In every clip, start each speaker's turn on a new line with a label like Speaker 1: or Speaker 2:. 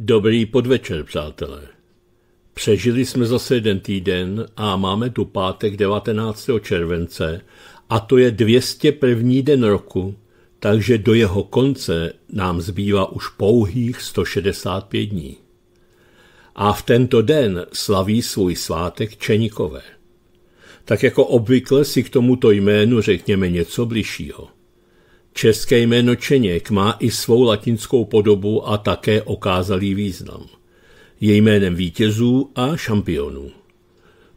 Speaker 1: Dobrý podvečer, přátelé. Přežili jsme zase jeden týden a máme tu pátek 19. července a to je 201. den roku, takže do jeho konce nám zbývá už pouhých 165 dní. A v tento den slaví svůj svátek Čenikové. Tak jako obvykle si k tomuto jménu řekněme něco bližšího – České jméno Čeněk má i svou latinskou podobu a také okázalý význam. Je jménem vítězů a šampionů.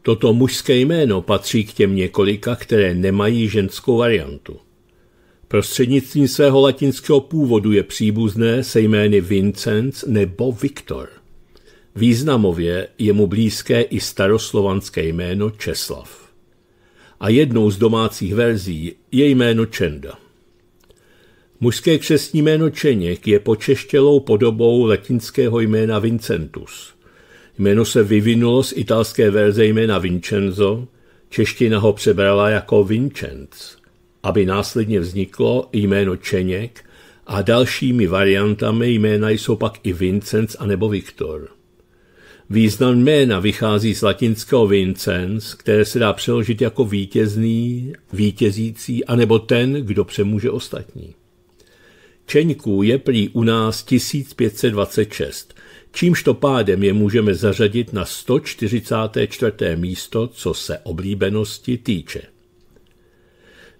Speaker 1: Toto mužské jméno patří k těm několika, které nemají ženskou variantu. Prostřednictvím svého latinského původu je příbuzné se jmény Vincenc nebo Viktor. Významově je mu blízké i staroslovanské jméno Česlav. A jednou z domácích verzí je jméno Čenda. Mužské křestní jméno Čeněk je počeštělou podobou latinského jména Vincentus. Jméno se vyvinulo z italské verze jména Vincenzo, čeština ho přebrala jako Vincenz, aby následně vzniklo jméno Čeněk a dalšími variantami jména jsou pak i Vincenz anebo Viktor. Význam jména vychází z latinského Vincenz, které se dá přeložit jako vítězný, vítězící anebo ten, kdo přemůže ostatní. Čeňků je prý u nás 1526, to pádem je můžeme zařadit na 144. místo, co se oblíbenosti týče.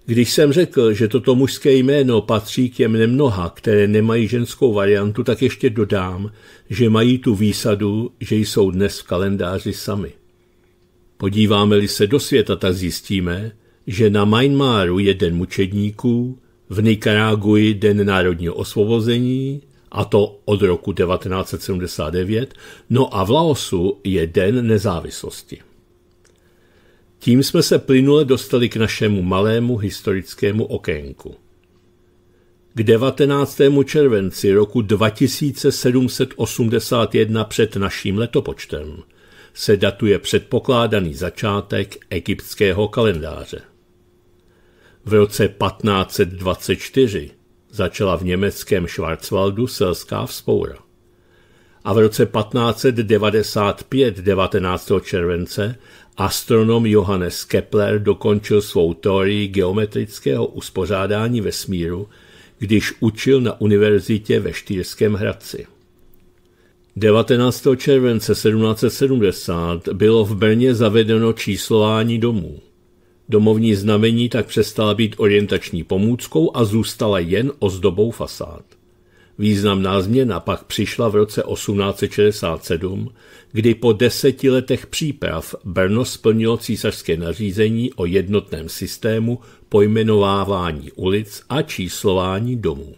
Speaker 1: Když jsem řekl, že toto mužské jméno patří k těm nemnoha, které nemají ženskou variantu, tak ještě dodám, že mají tu výsadu, že jsou dnes v kalendáři sami. Podíváme-li se do světa, tak zjistíme, že na Mainmáru je den mučedníků, v Nikaráguji Den národního osvobození, a to od roku 1979, no a v Laosu je Den nezávislosti. Tím jsme se plynule dostali k našemu malému historickému okénku. K 19. červenci roku 2781 před naším letopočtem se datuje předpokládaný začátek egyptského kalendáře. V roce 1524 začala v německém Schwarzwaldu selská vzpoura. A v roce 1595, 19. července, astronom Johannes Kepler dokončil svou teorii geometrického uspořádání vesmíru, když učil na univerzitě ve Štýrském Hradci. 19. července 1770 bylo v Brně zavedeno číslování domů. Domovní znamení tak přestala být orientační pomůckou a zůstala jen ozdobou fasád. Významná změna pak přišla v roce 1867, kdy po deseti letech příprav Brno splnilo císařské nařízení o jednotném systému pojmenovávání ulic a číslování domů.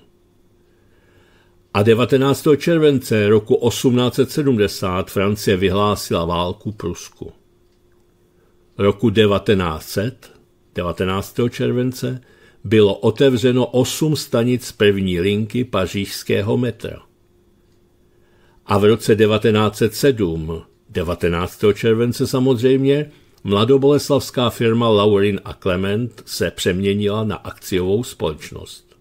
Speaker 1: A 19. července roku 1870 Francie vyhlásila válku Prusku roku 1900, 19. července, bylo otevřeno osm stanic první linky pařížského metra. A v roce 1907, 19. července samozřejmě, mladoboleslavská firma Laurin a Clement se přeměnila na akciovou společnost.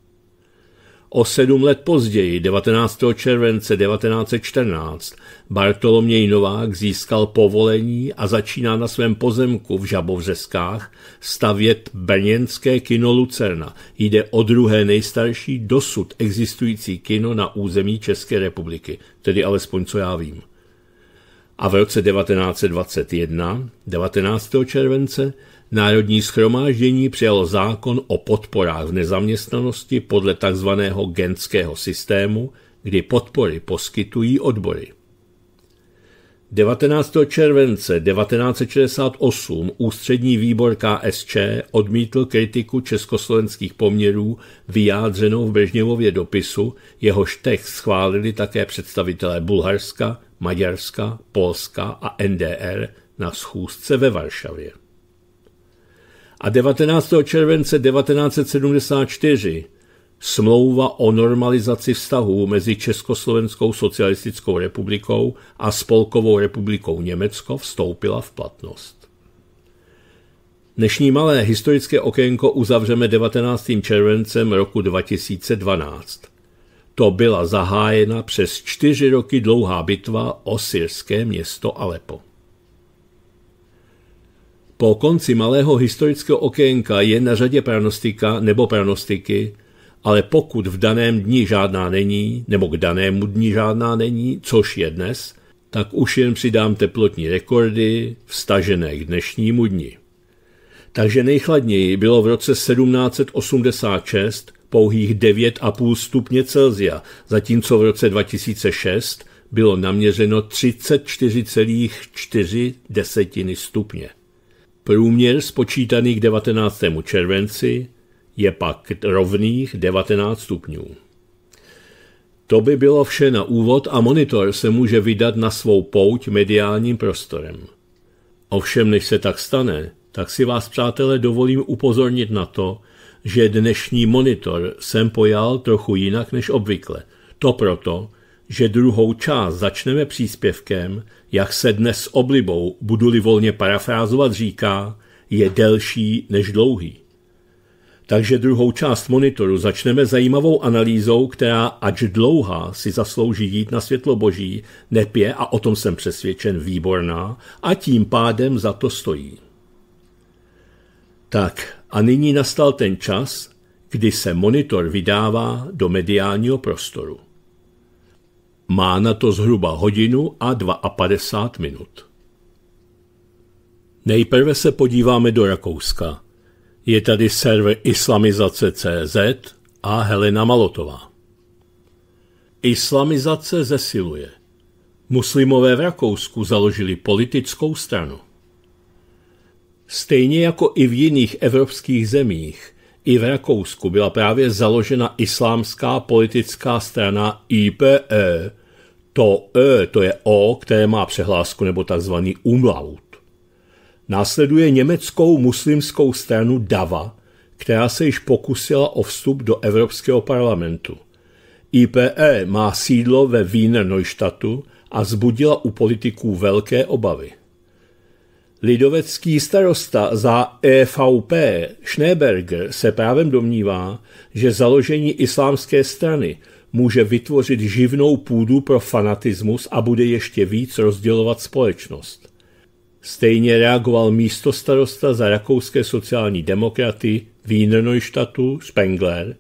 Speaker 1: O sedm let později, 19. července 1914, Bartoloměj Novák získal povolení a začíná na svém pozemku v Žabovřeskách stavět brněnské kino Lucerna. Jde o druhé nejstarší dosud existující kino na území České republiky, tedy alespoň co já vím. A v roce 1921, 19. července, Národní schromáždění přijalo zákon o podporách v nezaměstnanosti podle tzv. genského systému, kdy podpory poskytují odbory. 19. července 1968 ústřední výbor KSČ odmítl kritiku československých poměrů vyjádřenou v Brežněvově dopisu, jehož text schválili také představitelé Bulharska, Maďarska, Polska a NDR na schůzce ve Varšavě a 19. července 1974 smlouva o normalizaci vztahů mezi Československou socialistickou republikou a Spolkovou republikou Německo vstoupila v platnost. Dnešní malé historické okénko uzavřeme 19. červencem roku 2012. To byla zahájena přes čtyři roky dlouhá bitva o syrské město Alepo. Po konci malého historického okénka je na řadě pranostika nebo pranostiky, ale pokud v daném dni žádná není, nebo k danému dni žádná není, což je dnes, tak už jen přidám teplotní rekordy vstažené k dnešnímu dni. Takže nejchladněji bylo v roce 1786 pouhých 9,5 stupně Celzia, zatímco v roce 2006 bylo naměřeno 34,4 stupně. Průměr spočítaný k 19. červenci je pak rovných 19 stupňů. To by bylo vše na úvod a monitor se může vydat na svou pouť mediálním prostorem. Ovšem, než se tak stane, tak si vás, přátelé, dovolím upozornit na to, že dnešní monitor jsem pojal trochu jinak než obvykle. To proto, že druhou část začneme příspěvkem, jak se dnes s oblibou, budu-li volně parafrázovat, říká, je delší než dlouhý. Takže druhou část monitoru začneme zajímavou analýzou, která, ač dlouhá, si zaslouží jít na světlo boží, nepě a o tom jsem přesvědčen výborná a tím pádem za to stojí. Tak a nyní nastal ten čas, kdy se monitor vydává do mediálního prostoru. Má na to zhruba hodinu a 52 minut. Nejprve se podíváme do Rakouska. Je tady server islamizace.cz a Helena Malotová. Islamizace zesiluje. Muslimové v Rakousku založili politickou stranu. Stejně jako i v jiných evropských zemích, i v Rakousku byla právě založena islámská politická strana IPE, to E, to je O, které má přehlásku nebo takzvaný umlaut. Následuje německou muslimskou stranu DAVA, která se již pokusila o vstup do Evropského parlamentu. IPE má sídlo ve Wiener Neustadtu a zbudila u politiků velké obavy. Lidovecký starosta za EVP Schneeberger se právem domnívá, že založení islámské strany může vytvořit živnou půdu pro fanatismus a bude ještě víc rozdělovat společnost. Stejně reagoval místo starosta za rakouské sociální demokraty Wienerneustatu Spengler,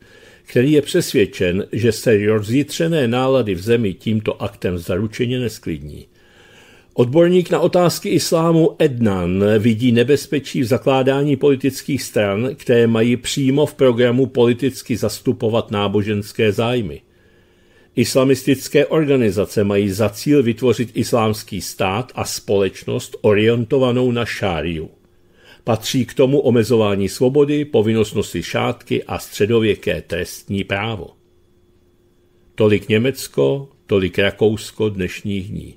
Speaker 1: který je přesvědčen, že se rozjitřené nálady v zemi tímto aktem zaručeně nesklidní. Odborník na otázky islámu Ednan vidí nebezpečí v zakládání politických stran, které mají přímo v programu politicky zastupovat náboženské zájmy. Islamistické organizace mají za cíl vytvořit islámský stát a společnost orientovanou na šáriu. Patří k tomu omezování svobody, povinnostnosti šátky a středověké trestní právo. Tolik Německo, tolik Rakousko dnešních dní.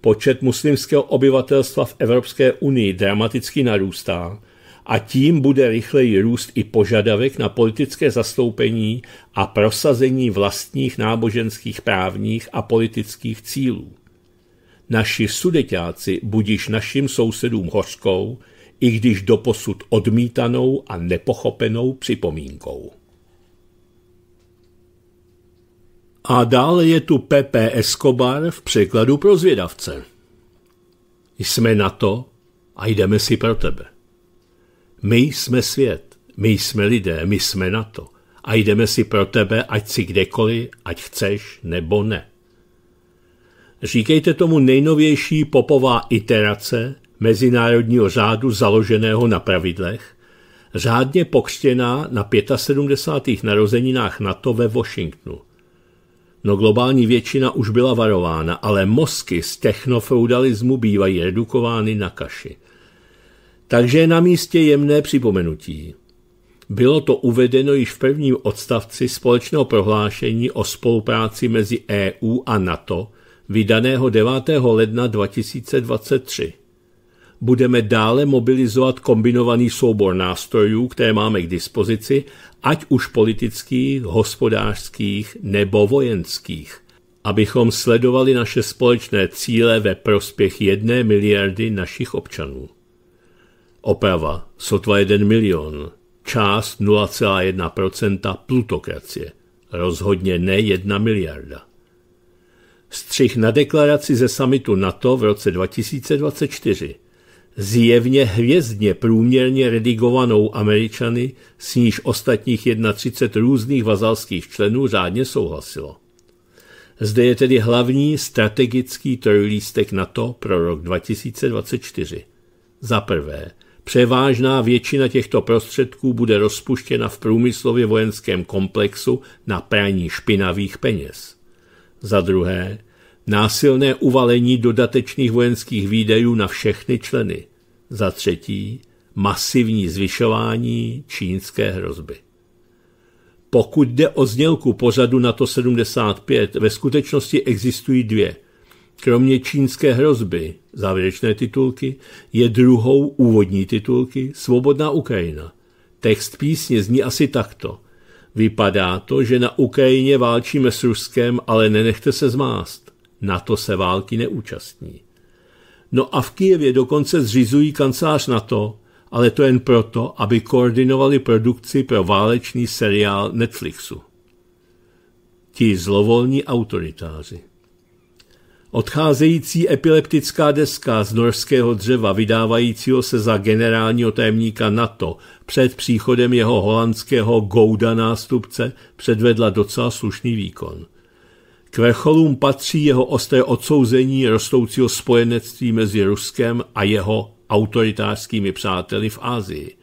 Speaker 1: Počet muslimského obyvatelstva v Evropské unii dramaticky narůstá a tím bude rychleji růst i požadavek na politické zastoupení a prosazení vlastních náboženských právních a politických cílů. Naši sudeťáci budíš našim sousedům hořkou, i když doposud odmítanou a nepochopenou připomínkou. A dále je tu Pepe Escobar v překladu pro zvědavce. Jsme na to a jdeme si pro tebe. My jsme svět, my jsme lidé, my jsme na to. A jdeme si pro tebe, ať si kdekoliv, ať chceš nebo ne. Říkejte tomu nejnovější popová iterace mezinárodního řádu založeného na pravidlech, řádně pokřtěná na 75. narozeninách NATO ve Washingtonu. No globální většina už byla varována, ale mozky z technofeudalismu bývají redukovány na kaši – takže je na místě jemné připomenutí. Bylo to uvedeno již v prvním odstavci společného prohlášení o spolupráci mezi EU a NATO, vydaného 9. ledna 2023. Budeme dále mobilizovat kombinovaný soubor nástrojů, které máme k dispozici, ať už politických, hospodářských nebo vojenských, abychom sledovali naše společné cíle ve prospěch jedné miliardy našich občanů. Oprava sotva 1 milion, část 0,1% plutokracie, rozhodně ne 1 miliarda. Střih na deklaraci ze samitu NATO v roce 2024 zjevně hvězdně průměrně redigovanou Američany, s níž ostatních 31 různých vazalských členů řádně souhlasilo. Zde je tedy hlavní strategický trojlístek NATO pro rok 2024. Za prvé, Převážná většina těchto prostředků bude rozpuštěna v průmyslově vojenském komplexu na praní špinavých peněz. Za druhé, násilné uvalení dodatečných vojenských výdajů na všechny členy. Za třetí, masivní zvyšování čínské hrozby. Pokud jde o znělku pořadu NATO 75, ve skutečnosti existují dvě – Kromě čínské hrozby, závěrečné titulky, je druhou úvodní titulky Svobodná Ukrajina. Text písně zní asi takto. Vypadá to, že na Ukrajině válčíme s Ruskem, ale nenechte se zmást. Na to se války neúčastní. No a v Kijevě dokonce zřizují kancelář to, ale to jen proto, aby koordinovali produkci pro válečný seriál Netflixu. Ti zlovolní autoritáři. Odcházející epileptická deska z norského dřeva vydávajícího se za generálního tajemníka NATO před příchodem jeho holandského Gouda nástupce předvedla docela slušný výkon. K vrcholům patří jeho ostré odsouzení rostoucího spojenectví mezi Ruskem a jeho autoritářskými přáteli v Ázii.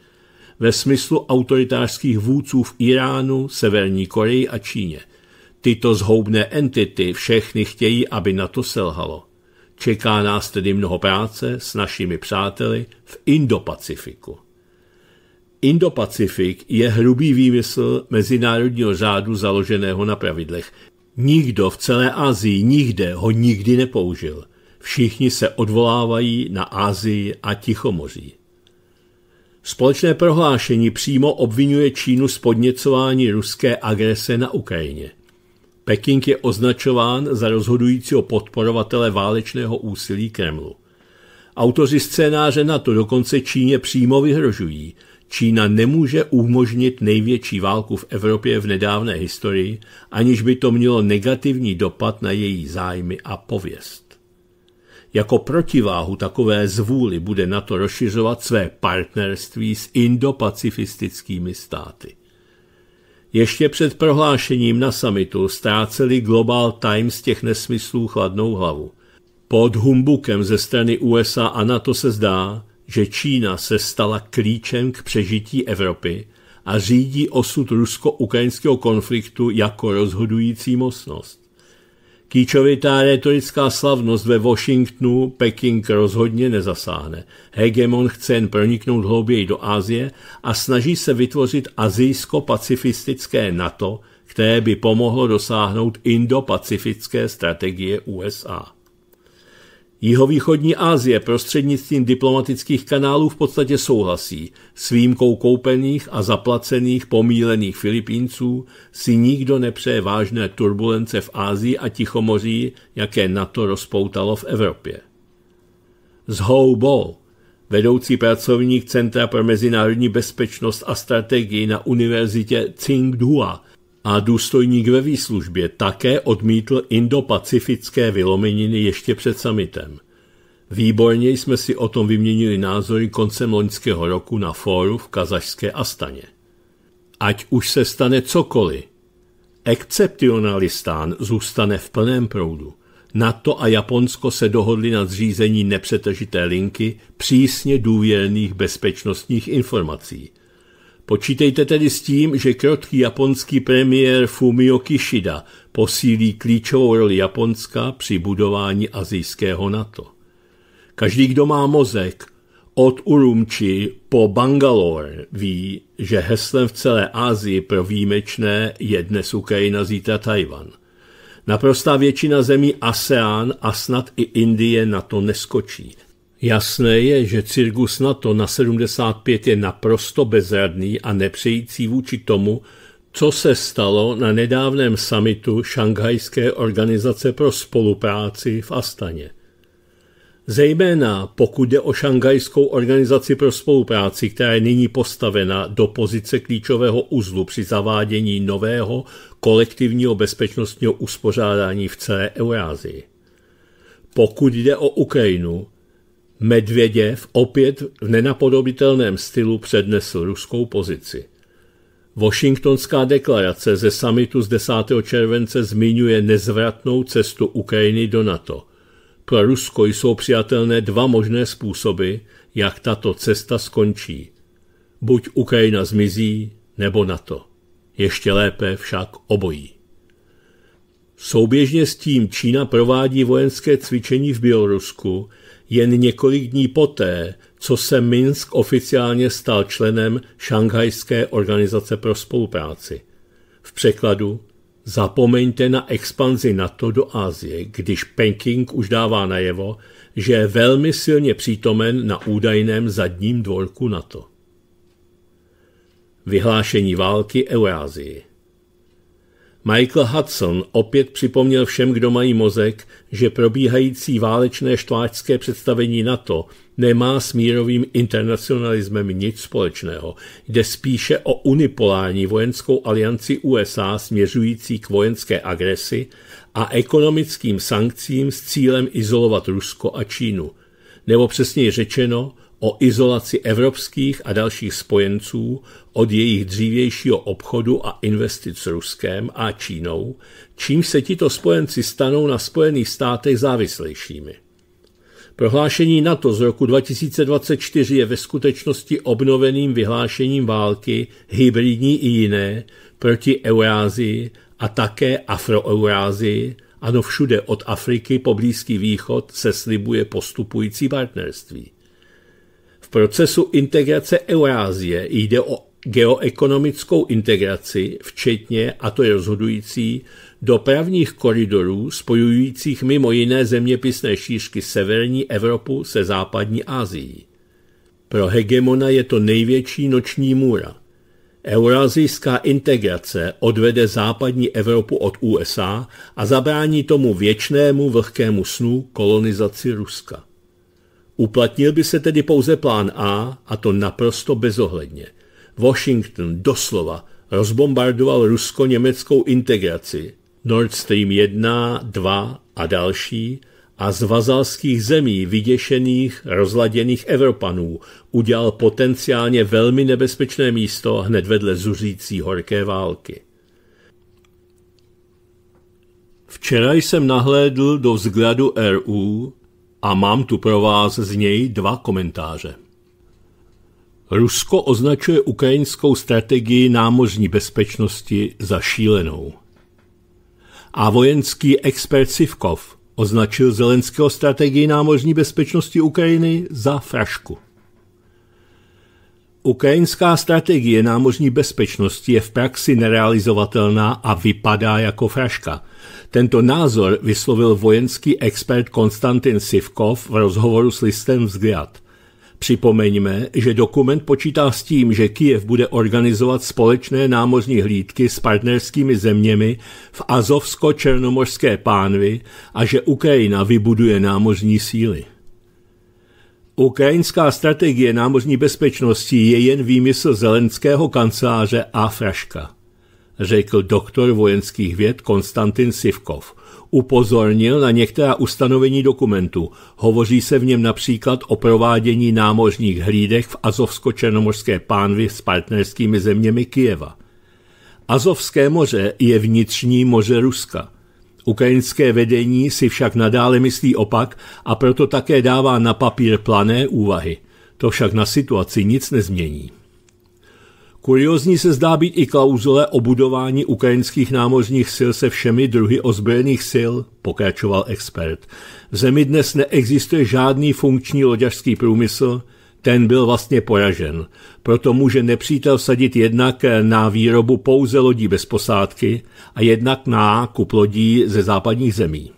Speaker 1: Ve smyslu autoritářských vůdců v Iránu, Severní Koreji a Číně – Tyto zhoubné entity všechny chtějí, aby na to selhalo. Čeká nás tedy mnoho práce s našimi přáteli v Indopacifiku. Indopacifik je hrubý výmysl mezinárodního řádu založeného na pravidlech. Nikdo v celé Asii nikde ho nikdy nepoužil. Všichni se odvolávají na Asii a Tichomoří. Společné prohlášení přímo obvinuje Čínu z podněcování ruské agrese na Ukrajině. Peking je označován za rozhodujícího podporovatele válečného úsilí Kremlu. Autoři scénáře na to dokonce Číně přímo vyhrožují. Čína nemůže umožnit největší válku v Evropě v nedávné historii, aniž by to mělo negativní dopad na její zájmy a pověst. Jako protiváhu takové zvůli bude NATO rozšiřovat své partnerství s indopacifistickými státy. Ještě před prohlášením na samitu ztráceli Global Times těch nesmyslů chladnou hlavu. Pod humbukem ze strany USA a NATO se zdá, že Čína se stala klíčem k přežití Evropy a řídí osud rusko-ukrajinského konfliktu jako rozhodující mocnost. Kýčovitá retorická slavnost ve Washingtonu Peking rozhodně nezasáhne. Hegemon chce jen proniknout hlouběji do Asie a snaží se vytvořit azijsko-pacifistické NATO, které by pomohlo dosáhnout indo-pacifické strategie USA. Jihovýchodní Asie prostřednictvím diplomatických kanálů v podstatě souhlasí. S výjimkou koupených a zaplacených pomílených Filipínců si nikdo nepřeje vážné turbulence v Ázii a Tichomoří, jaké NATO rozpoutalo v Evropě. Z Hou Ball, vedoucí pracovník Centra pro mezinárodní bezpečnost a strategii na univerzitě Tsinghua a důstojník ve výslužbě také odmítl indopacifické vylomeniny ještě před samitem. Výborně jsme si o tom vyměnili názory koncem loňského roku na fóru v kazašské Astaně. Ať už se stane cokoliv, excepcionalistán zůstane v plném proudu. NATO a Japonsko se dohodli na zřízení nepřetržité linky přísně důvěrných bezpečnostních informací – Počítejte tedy s tím, že krotký japonský premiér Fumio Kishida posílí klíčovou roli Japonska při budování azijského NATO. Každý, kdo má mozek, od Urumči po Bangalore ví, že heslem v celé Asii pro výjimečné je dnes Ukrajina, zítra Tajvan. Naprostá většina zemí ASEAN a snad i Indie na to neskočí. Jasné je, že cirkus NATO na 75 je naprosto bezradný a nepřející vůči tomu, co se stalo na nedávném samitu Šanghajské organizace pro spolupráci v Astaně. Zejména pokud jde o Šanghajskou organizaci pro spolupráci, která je nyní postavena do pozice klíčového uzlu při zavádění nového kolektivního bezpečnostního uspořádání v celé Eurázii. Pokud jde o Ukrajinu, Medvěděv opět v nenapodobitelném stylu přednesl ruskou pozici. Washingtonská deklarace ze samitu z 10. července zmiňuje nezvratnou cestu Ukrajiny do NATO. Pro Rusko jsou přijatelné dva možné způsoby, jak tato cesta skončí. Buď Ukrajina zmizí, nebo NATO. Ještě lépe však obojí. Souběžně s tím Čína provádí vojenské cvičení v Bělorusku, jen několik dní poté, co se Minsk oficiálně stal členem Šanghajské organizace pro spolupráci. V překladu Zapomeňte na expanzi NATO do Asie, když Peking už dává najevo, že je velmi silně přítomen na údajném zadním dvorku NATO. Vyhlášení války Eurázii Michael Hudson opět připomněl všem, kdo mají mozek, že probíhající válečné štváčské představení NATO nemá s mírovým internacionalismem nic společného. Jde spíše o unipolární vojenskou alianci USA směřující k vojenské agresi a ekonomickým sankcím s cílem izolovat Rusko a Čínu. Nebo přesněji řečeno, o izolaci evropských a dalších spojenců od jejich dřívějšího obchodu a investic s Ruskem a Čínou, čím se tito spojenci stanou na Spojených státech závislejšími. Prohlášení NATO z roku 2024 je ve skutečnosti obnoveným vyhlášením války, hybridní i jiné, proti Eurázii a také Afroeurázii, ano všude od Afriky po Blízký východ se slibuje postupující partnerství. V procesu integrace Eurázie jde o geoekonomickou integraci, včetně, a to je rozhodující, dopravních koridorů spojujících mimo jiné zeměpisné šířky severní Evropu se západní Asií. Pro hegemona je to největší noční můra. Eurazijská integrace odvede západní Evropu od USA a zabrání tomu věčnému vlhkému snu kolonizaci Ruska. Uplatnil by se tedy pouze plán A, a to naprosto bezohledně. Washington doslova rozbombardoval rusko-německou integraci Nord Stream 1, 2 a další a z vazalských zemí vyděšených, rozladěných Evropanů udělal potenciálně velmi nebezpečné místo hned vedle zuřící horké války. Včera jsem nahlédl do vzhledu RU a mám tu pro vás z něj dva komentáře. Rusko označuje ukrajinskou strategii námořní bezpečnosti za šílenou. A vojenský expert Sivkov označil Zelenského strategii námořní bezpečnosti Ukrajiny za frašku. Ukrajinská strategie námořní bezpečnosti je v praxi nerealizovatelná a vypadá jako fraška. Tento názor vyslovil vojenský expert Konstantin Sivkov v rozhovoru s listem Vzгляd. Připomeňme, že dokument počítá s tím, že Kijev bude organizovat společné námořní hlídky s partnerskými zeměmi v Azovsko-Černomorské pánvi a že Ukrajina vybuduje námořní síly. Ukrajinská strategie námořní bezpečnosti je jen výmysl zelenského kanceláře a fraška, řekl doktor vojenských věd Konstantin Sivkov. Upozornil na některá ustanovení dokumentu. Hovoří se v něm například o provádění námořních hlídek v Azovsko-Černomorské pánvi s partnerskými zeměmi Kijeva. Azovské moře je vnitřní moře Ruska – Ukrajinské vedení si však nadále myslí opak a proto také dává na papír plané úvahy. To však na situaci nic nezmění. Kuriozní se zdá být i klauzule o budování ukrajinských námořních sil se všemi druhy ozbrojených sil, pokračoval expert. V zemi dnes neexistuje žádný funkční loďařský průmysl, ten byl vlastně poražen. Proto může nepřítel sadit jednak na výrobu pouze lodí bez posádky a jednak na kup lodí ze západních zemí.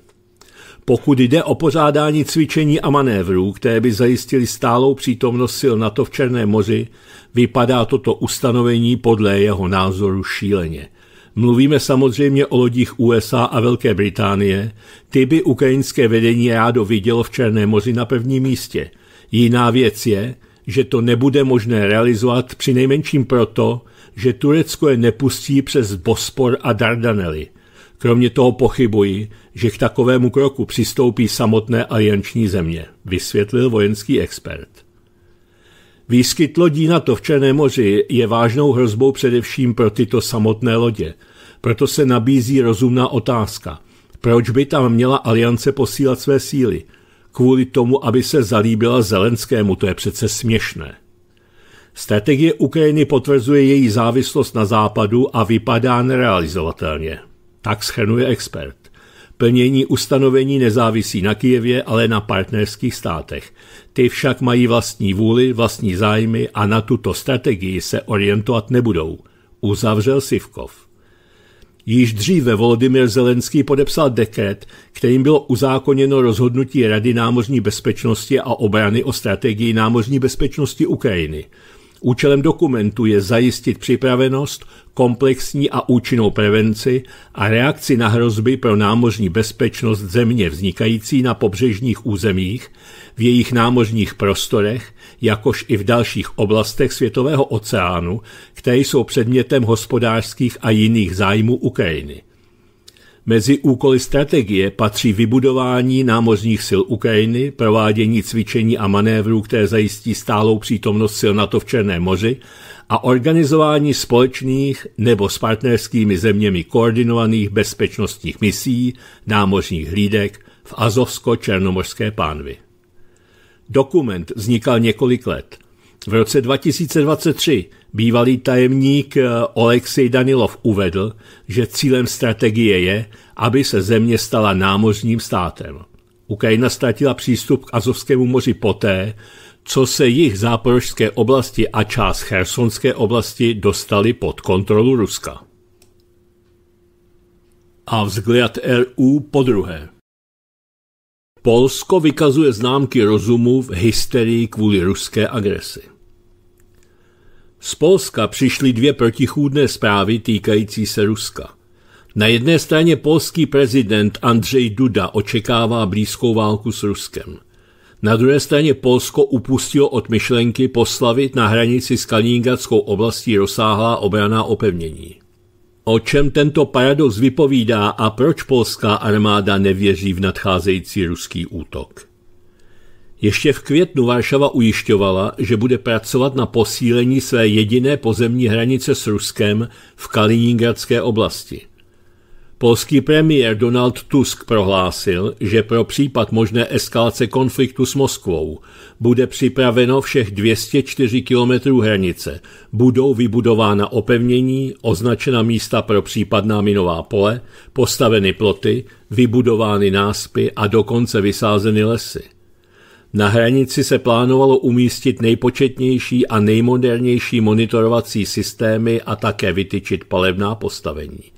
Speaker 1: Pokud jde o pořádání cvičení a manévrů, které by zajistili stálou přítomnost sil NATO v Černém moři, vypadá toto ustanovení podle jeho názoru šíleně. Mluvíme samozřejmě o lodích USA a Velké Británie, ty by ukrajinské vedení rádo vidělo v Černém moři na prvním místě – Jiná věc je, že to nebude možné realizovat při nejmenším proto, že Turecko je nepustí přes Bospor a Dardanely. Kromě toho pochybuji, že k takovému kroku přistoupí samotné alianční země, vysvětlil vojenský expert. Výskyt lodí na to v Černém moři je vážnou hrozbou především pro tyto samotné lodě. Proto se nabízí rozumná otázka. Proč by tam měla aliance posílat své síly – kvůli tomu, aby se zalíbila Zelenskému, to je přece směšné. Strategie Ukrajiny potvrzuje její závislost na západu a vypadá nerealizovatelně. Tak schrnuje expert. Plnění ustanovení nezávisí na Kijevě, ale na partnerských státech. Ty však mají vlastní vůli, vlastní zájmy a na tuto strategii se orientovat nebudou, uzavřel Sivkov. Již dříve Volodymyr Zelenský podepsal dekret, kterým bylo uzákoněno rozhodnutí Rady námořní bezpečnosti a obrany o strategii námořní bezpečnosti Ukrajiny. Účelem dokumentu je zajistit připravenost, komplexní a účinnou prevenci a reakci na hrozby pro námořní bezpečnost země vznikající na pobřežních územích, v jejich námořních prostorech, jakož i v dalších oblastech Světového oceánu, které jsou předmětem hospodářských a jiných zájmů Ukrajiny. Mezi úkoly strategie patří vybudování námořních sil Ukrajiny, provádění cvičení a manévrů, které zajistí stálou přítomnost sil NATO v Černém moři a organizování společných nebo s partnerskými zeměmi koordinovaných bezpečnostních misí, námořních hlídek v Azovsko-Černomořské pánvi. Dokument vznikal několik let. V roce 2023 bývalý tajemník eh, Oleksej Danilov uvedl, že cílem strategie je, aby se země stala námořním státem. Ukrajina ztratila přístup k Azovskému moři poté, co se jich záporožské oblasti a část chersonské oblasti dostali pod kontrolu Ruska. A vzhled RU po druhé. Polsko vykazuje známky rozumu v hysterii kvůli ruské agresi. Z Polska přišly dvě protichůdné zprávy týkající se Ruska. Na jedné straně polský prezident Andřej Duda očekává blízkou válku s Ruskem. Na druhé straně Polsko upustilo od myšlenky poslavit na hranici s Kaliningradskou oblastí rozsáhlá obraná opevnění. O čem tento paradox vypovídá a proč polská armáda nevěří v nadcházející ruský útok? Ještě v květnu Varšava ujišťovala, že bude pracovat na posílení své jediné pozemní hranice s Ruskem v Kaliningradské oblasti – Polský premiér Donald Tusk prohlásil, že pro případ možné eskalace konfliktu s Moskvou bude připraveno všech 204 kilometrů hranice, budou vybudována opevnění, označena místa pro případná minová pole, postaveny ploty, vybudovány náspy a dokonce vysázeny lesy. Na hranici se plánovalo umístit nejpočetnější a nejmodernější monitorovací systémy a také vytyčit palebná postavení.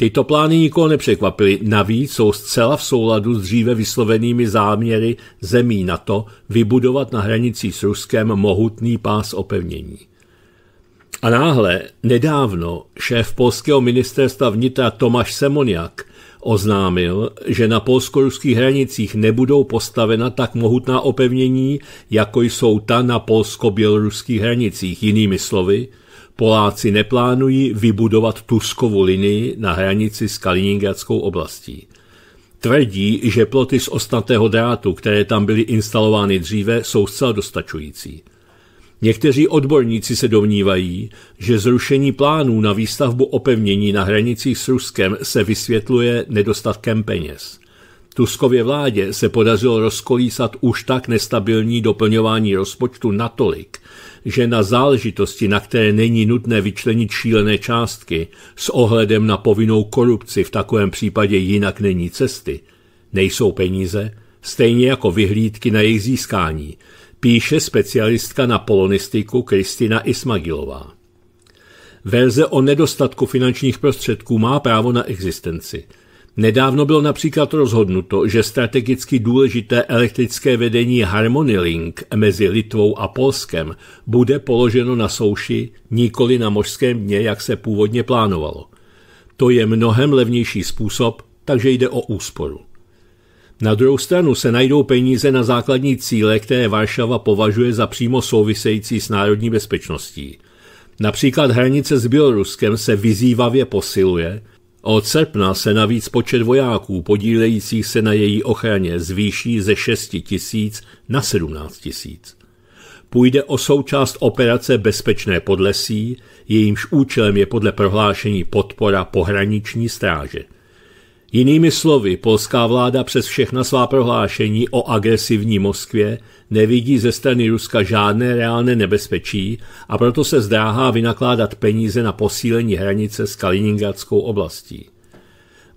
Speaker 1: Tyto plány nikoho nepřekvapily, navíc jsou zcela v souladu s dříve vyslovenými záměry zemí NATO vybudovat na hranici s Ruskem mohutný pás opevnění. A náhle, nedávno, šéf polského ministerstva vnitra Tomáš Semoniak oznámil, že na polsko-ruských hranicích nebudou postavena tak mohutná opevnění, jako jsou ta na polsko-běloruských hranicích. Jinými slovy, Poláci neplánují vybudovat Tuskovu linii na hranici s Kaliningradskou oblastí. Tvrdí, že ploty z ostnatého drátu, které tam byly instalovány dříve, jsou zcela dostačující. Někteří odborníci se domnívají, že zrušení plánů na výstavbu opevnění na hranicích s Ruskem se vysvětluje nedostatkem peněz. Tuskově vládě se podařilo rozkolísat už tak nestabilní doplňování rozpočtu natolik, že na záležitosti, na které není nutné vyčlenit šílené částky, s ohledem na povinnou korupci v takovém případě jinak není cesty, nejsou peníze, stejně jako vyhlídky na jejich získání, píše specialistka na polonistiku Kristina Ismagilová. Verze o nedostatku finančních prostředků má právo na existenci – Nedávno bylo například rozhodnuto, že strategicky důležité elektrické vedení Harmonilink mezi Litvou a Polskem bude položeno na souši, nikoli na mořském dně, jak se původně plánovalo. To je mnohem levnější způsob, takže jde o úsporu. Na druhou stranu se najdou peníze na základní cíle, které Varšava považuje za přímo související s národní bezpečností. Například hranice s Běloruskem se vyzývavě posiluje od srpna se navíc počet vojáků podílejících se na její ochraně zvýší ze 6 tisíc na 17 tisíc. Půjde o součást operace Bezpečné podlesí, jejímž účelem je podle prohlášení podpora pohraniční stráže – Jinými slovy, polská vláda přes všechna svá prohlášení o agresivní Moskvě nevidí ze strany Ruska žádné reálné nebezpečí a proto se zdráhá vynakládat peníze na posílení hranice s Kaliningradskou oblastí.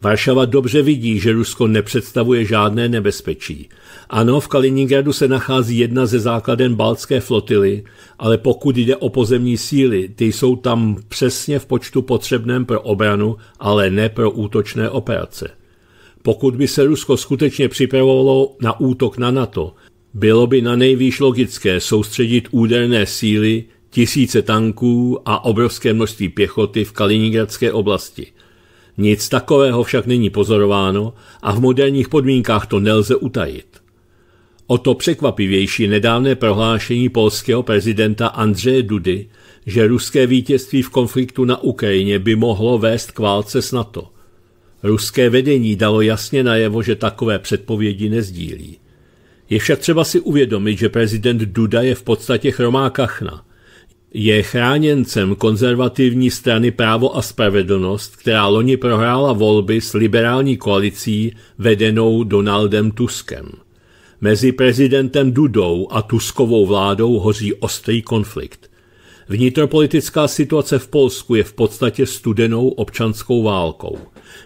Speaker 1: Varšava dobře vidí, že Rusko nepředstavuje žádné nebezpečí ano, v Kaliningradu se nachází jedna ze základen Baltské flotily, ale pokud jde o pozemní síly, ty jsou tam přesně v počtu potřebném pro obranu, ale ne pro útočné operace. Pokud by se Rusko skutečně připravovalo na útok na NATO, bylo by na nejvýš logické soustředit úderné síly, tisíce tanků a obrovské množství pěchoty v Kaliningradské oblasti – nic takového však není pozorováno a v moderních podmínkách to nelze utajit. O to překvapivější nedávné prohlášení polského prezidenta Andřeje Dudy, že ruské vítězství v konfliktu na Ukrajině by mohlo vést k válce s NATO. Ruské vedení dalo jasně najevo, že takové předpovědi nezdílí. Je však třeba si uvědomit, že prezident Duda je v podstatě chromá kachna. Je chráněncem konzervativní strany Právo a spravedlnost, která loni prohrála volby s liberální koalicí vedenou Donaldem Tuskem. Mezi prezidentem Dudou a Tuskovou vládou hoří ostrý konflikt. Vnitropolitická situace v Polsku je v podstatě studenou občanskou válkou,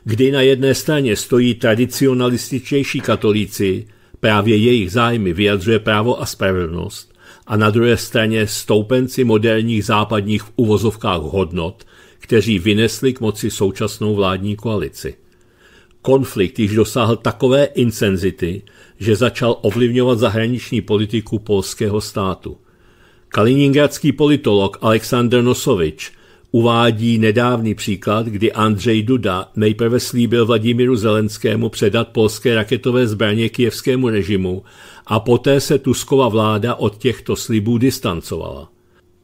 Speaker 1: kdy na jedné straně stojí tradicionalističtější katolíci, právě jejich zájmy vyjadřuje právo a spravedlnost, a na druhé straně stoupenci moderních západních v uvozovkách hodnot, kteří vynesli k moci současnou vládní koalici. Konflikt již dosáhl takové incenzity, že začal ovlivňovat zahraniční politiku polského státu. Kaliningradský politolog Aleksandr Nosovič uvádí nedávný příklad, kdy Andřej Duda nejprve slíbil Vladimíru Zelenskému předat polské raketové zbraně kijevskému režimu a poté se Tuskova vláda od těchto slibů distancovala.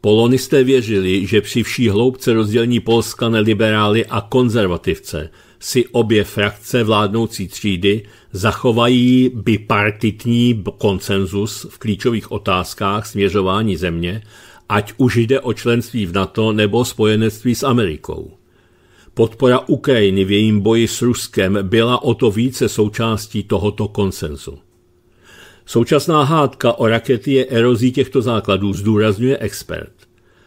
Speaker 1: Polonisté věřili, že při vší hloubce rozdělení Polska na liberály a konzervativce – si obě frakce vládnoucí třídy zachovají bipartitní konsenzus v klíčových otázkách směřování země, ať už jde o členství v NATO nebo spojenectví s Amerikou. Podpora Ukrajiny v jejím boji s Ruskem byla o to více součástí tohoto konsenzu. Současná hádka o rakety je erozí těchto základů, zdůrazňuje expert.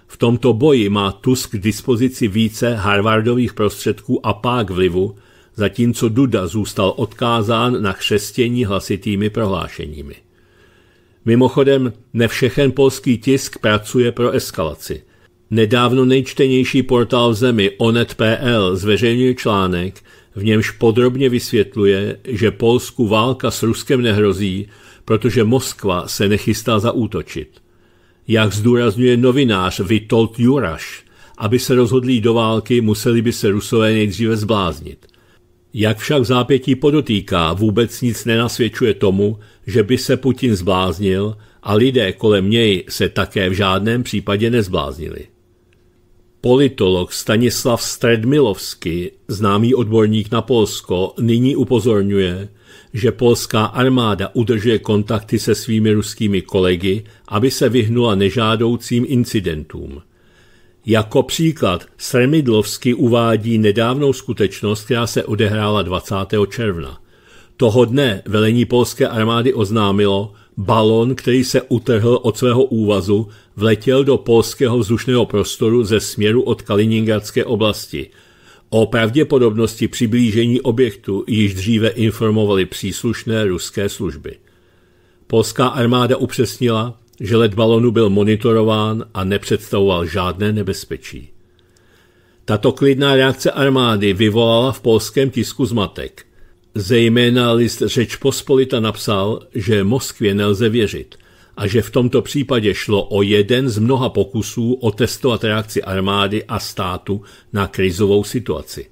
Speaker 1: V tomto boji má Tusk k dispozici více Harvardových prostředků a pák vlivu, zatímco Duda zůstal odkázán na křestění hlasitými prohlášeními. Mimochodem, nevšechen polský tisk pracuje pro eskalaci. Nedávno nejčtenější portál v zemi Onet.pl zveřejnil článek, v němž podrobně vysvětluje, že Polsku válka s Ruskem nehrozí, protože Moskva se nechystá zaútočit – jak zdůrazňuje novinář Vitold Juraš, aby se rozhodli do války, museli by se Rusové nejdříve zbláznit. Jak však zápětí podotýká, vůbec nic nenasvědčuje tomu, že by se Putin zbláznil a lidé kolem něj se také v žádném případě nezbláznili. Politolog Stanislav Stredmilovsky, známý odborník na Polsko, nyní upozorňuje, že polská armáda udržuje kontakty se svými ruskými kolegy, aby se vyhnula nežádoucím incidentům. Jako příklad Sremidlovsky uvádí nedávnou skutečnost, která se odehrála 20. června. Toho dne velení polské armády oznámilo, balon, který se utrhl od svého úvazu, vletěl do polského vzdušného prostoru ze směru od Kaliningradské oblasti – O pravděpodobnosti přiblížení objektu již dříve informovaly příslušné ruské služby. Polská armáda upřesnila, že let balonu byl monitorován a nepředstavoval žádné nebezpečí. Tato klidná reakce armády vyvolala v polském tisku zmatek. Zejména list Řeč Pospolita napsal, že Moskvě nelze věřit – a že v tomto případě šlo o jeden z mnoha pokusů otestovat reakci armády a státu na krizovou situaci.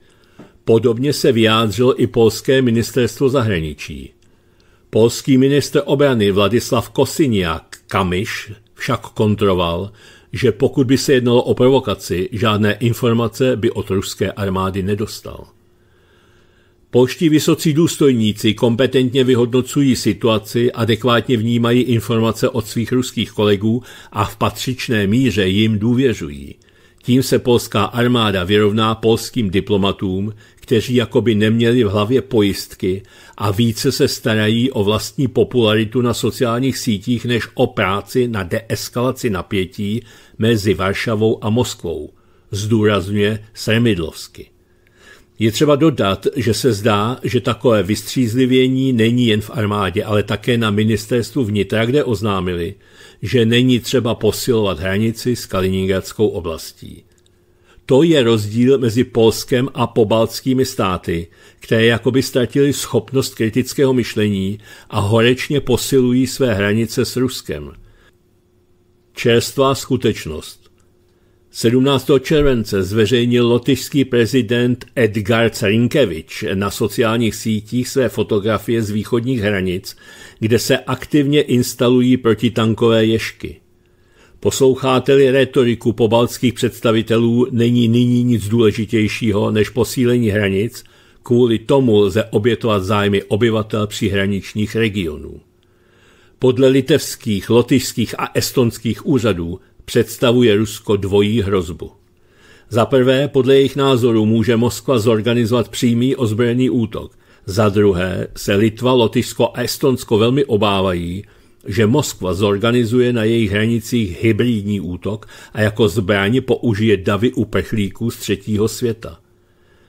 Speaker 1: Podobně se vyjádřilo i polské ministerstvo zahraničí. Polský ministr obrany Vladislav Kosiniak Kamiš však kontroval, že pokud by se jednalo o provokaci, žádné informace by od ruské armády nedostal. Polští vysocí důstojníci kompetentně vyhodnocují situaci, adekvátně vnímají informace od svých ruských kolegů a v patřičné míře jim důvěřují. Tím se polská armáda vyrovná polským diplomatům, kteří jakoby neměli v hlavě pojistky a více se starají o vlastní popularitu na sociálních sítích než o práci na deeskalaci napětí mezi Varšavou a Moskvou, zdůrazňuje Sremidlovsky. Je třeba dodat, že se zdá, že takové vystřízlivění není jen v armádě, ale také na ministerstvu vnitra, kde oznámili, že není třeba posilovat hranici s Kaliningradskou oblastí. To je rozdíl mezi Polskem a pobaltskými státy, které jakoby ztratili schopnost kritického myšlení a horečně posilují své hranice s Ruskem. Čerstvá skutečnost. 17. července zveřejnil lotyšský prezident Edgar Cerinkevič na sociálních sítích své fotografie z východních hranic, kde se aktivně instalují protitankové ješky. Posloucháte-li retoriku pobaltských představitelů, není nyní nic důležitějšího než posílení hranic, kvůli tomu lze obětovat zájmy obyvatel příhraničních regionů. Podle litevských, lotyšských a estonských úřadů představuje Rusko dvojí hrozbu. Za prvé, podle jejich názoru může Moskva zorganizovat přímý ozbrojený útok. Za druhé, se Litva, Lotyšsko a Estonsko velmi obávají, že Moskva zorganizuje na jejich hranicích hybridní útok a jako zbraně použije davy uprchlíků z třetího světa.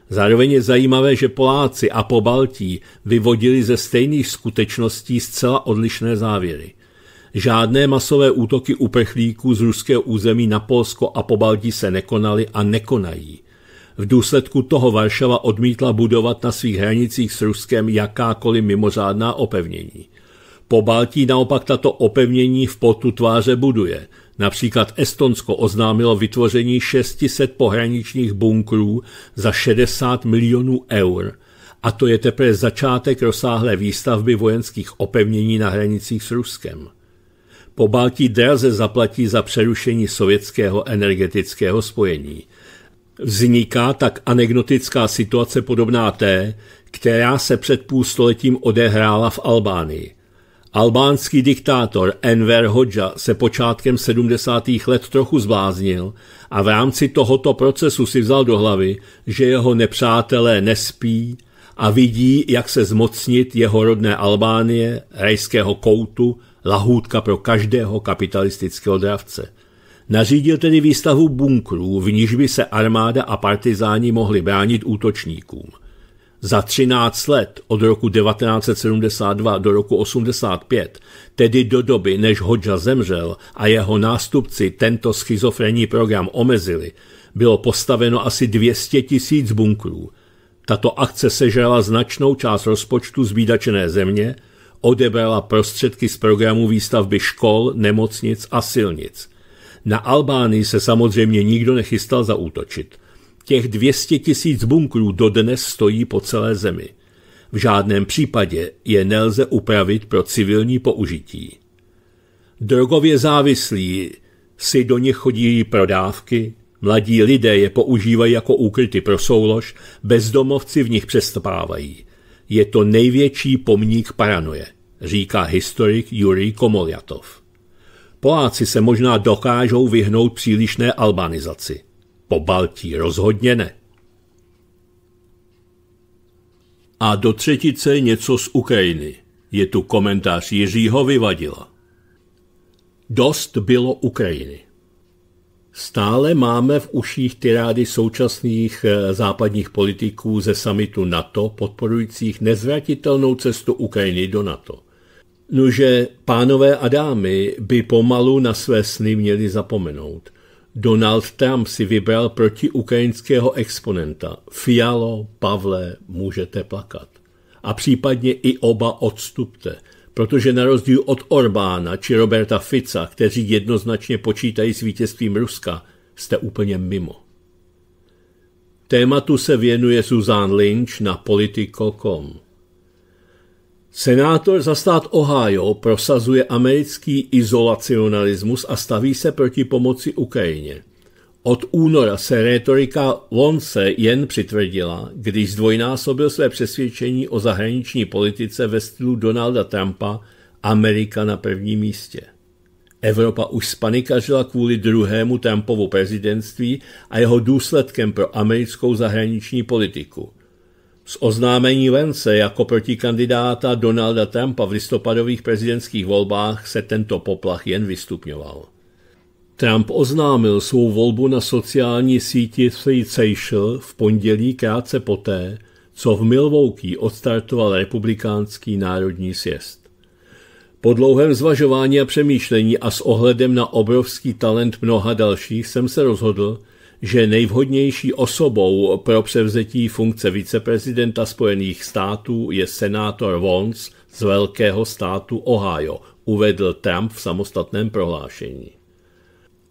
Speaker 1: Zároveň je zajímavé, že Poláci a po Baltí vyvodili ze stejných skutečností zcela odlišné závěry. Žádné masové útoky uprchlíků z ruského území na Polsko a Pobaltí se nekonaly a nekonají. V důsledku toho Varšava odmítla budovat na svých hranicích s Ruskem jakákoliv mimořádná opevnění. Po Baltí naopak tato opevnění v potu tváře buduje. Například Estonsko oznámilo vytvoření 600 pohraničních bunkrů za 60 milionů eur – a to je teprve začátek rozsáhlé výstavby vojenských opevnění na hranicích s Ruskem. Po Baltí draze zaplatí za přerušení sovětského energetického spojení. Vzniká tak anekdotická situace podobná té, která se před půlstoletím odehrála v Albánii. Albánský diktátor Enver Hoxha se počátkem 70. let trochu zbláznil a v rámci tohoto procesu si vzal do hlavy, že jeho nepřátelé nespí a vidí, jak se zmocnit jeho rodné Albánie, rejského koutu, lahůdka pro každého kapitalistického dravce. Nařídil tedy výstavu bunkrů, v níž by se armáda a partizáni mohli bránit útočníkům. Za 13 let od roku 1972 do roku 85, tedy do doby, než Hodža zemřel a jeho nástupci tento schizofrenní program omezili, bylo postaveno asi 200 tisíc bunkrů. Tato akce sežrala značnou část rozpočtu zbídačené země, odebrala prostředky z programu výstavby škol, nemocnic a silnic. Na Albánii se samozřejmě nikdo nechystal zaútočit. Těch 200 tisíc bunkrů dodnes stojí po celé zemi. V žádném případě je nelze upravit pro civilní použití. Drogově závislí si do nich chodí prodávky, mladí lidé je používají jako úkryty pro soulož, bezdomovci v nich přespávají je to největší pomník paranoje, říká historik Jurij Komoljatov. Poláci se možná dokážou vyhnout přílišné albanizaci. Po Baltí rozhodně ne. A do třetice něco z Ukrajiny. Je tu komentář Jiřího Vyvadila. Dost bylo Ukrajiny. Stále máme v uších tirády současných eh, západních politiků ze samitu NATO podporujících nezvratitelnou cestu Ukrajiny do NATO. Nože pánové a dámy by pomalu na své sny měli zapomenout. Donald Trump si vybral proti ukrajinského exponenta. Fialo, Pavle, můžete plakat. A případně i oba odstupte – protože na rozdíl od Orbána či Roberta Fica, kteří jednoznačně počítají s vítězstvím Ruska, jste úplně mimo. Tématu se věnuje Suzanne Lynch na Politico.com. Senátor za stát Ohio prosazuje americký izolacionalismus a staví se proti pomoci Ukrajině – od února se rétorika Lonce jen přitvrdila, když zdvojnásobil své přesvědčení o zahraniční politice ve stylu Donalda Trumpa Amerika na prvním místě. Evropa už spanikařila kvůli druhému Trumpovu prezidentství a jeho důsledkem pro americkou zahraniční politiku. Z oznámení Lence jako protikandidáta Donalda Trumpa v listopadových prezidentských volbách se tento poplach jen vystupňoval. Trump oznámil svou volbu na sociální síti Seychelles v pondělí krátce poté, co v Milwaukee odstartoval republikánský národní sjezd. Po dlouhém zvažování a přemýšlení a s ohledem na obrovský talent mnoha dalších jsem se rozhodl, že nejvhodnější osobou pro převzetí funkce viceprezidenta Spojených států je senátor Vons z velkého státu Ohio, uvedl Trump v samostatném prohlášení.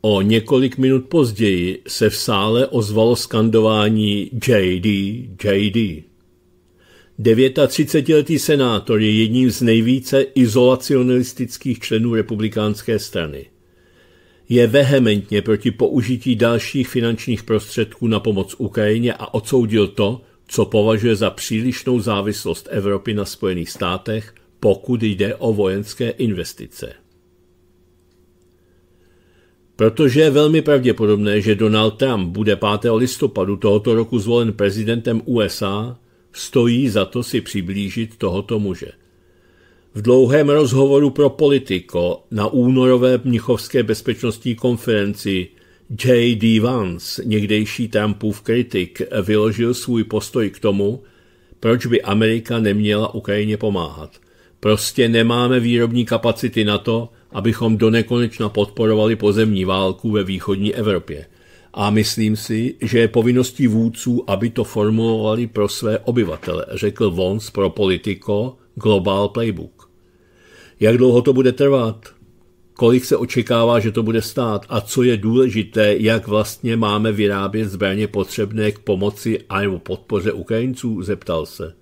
Speaker 1: O několik minut později se v sále ozvalo skandování JD, JD. 39-letý senátor je jedním z nejvíce izolacionistických členů republikánské strany. Je vehementně proti použití dalších finančních prostředků na pomoc Ukrajině a odsoudil to, co považuje za přílišnou závislost Evropy na Spojených státech, pokud jde o vojenské investice. Protože je velmi pravděpodobné, že Donald Trump bude 5. listopadu tohoto roku zvolen prezidentem USA, stojí za to si přiblížit tohoto muže. V dlouhém rozhovoru pro politiko na únorové Mnichovské bezpečnostní konferenci J.D. Vance, někdejší Trumpův kritik, vyložil svůj postoj k tomu, proč by Amerika neměla Ukrajině pomáhat. Prostě nemáme výrobní kapacity na to, abychom donekonečna podporovali pozemní válku ve východní Evropě. A myslím si, že je povinností vůdců, aby to formulovali pro své obyvatele, řekl Vons pro Politiko: Global Playbook. Jak dlouho to bude trvat? Kolik se očekává, že to bude stát? A co je důležité, jak vlastně máme vyrábět zbraně potřebné k pomoci a nebo podpoře Ukrajinců? zeptal se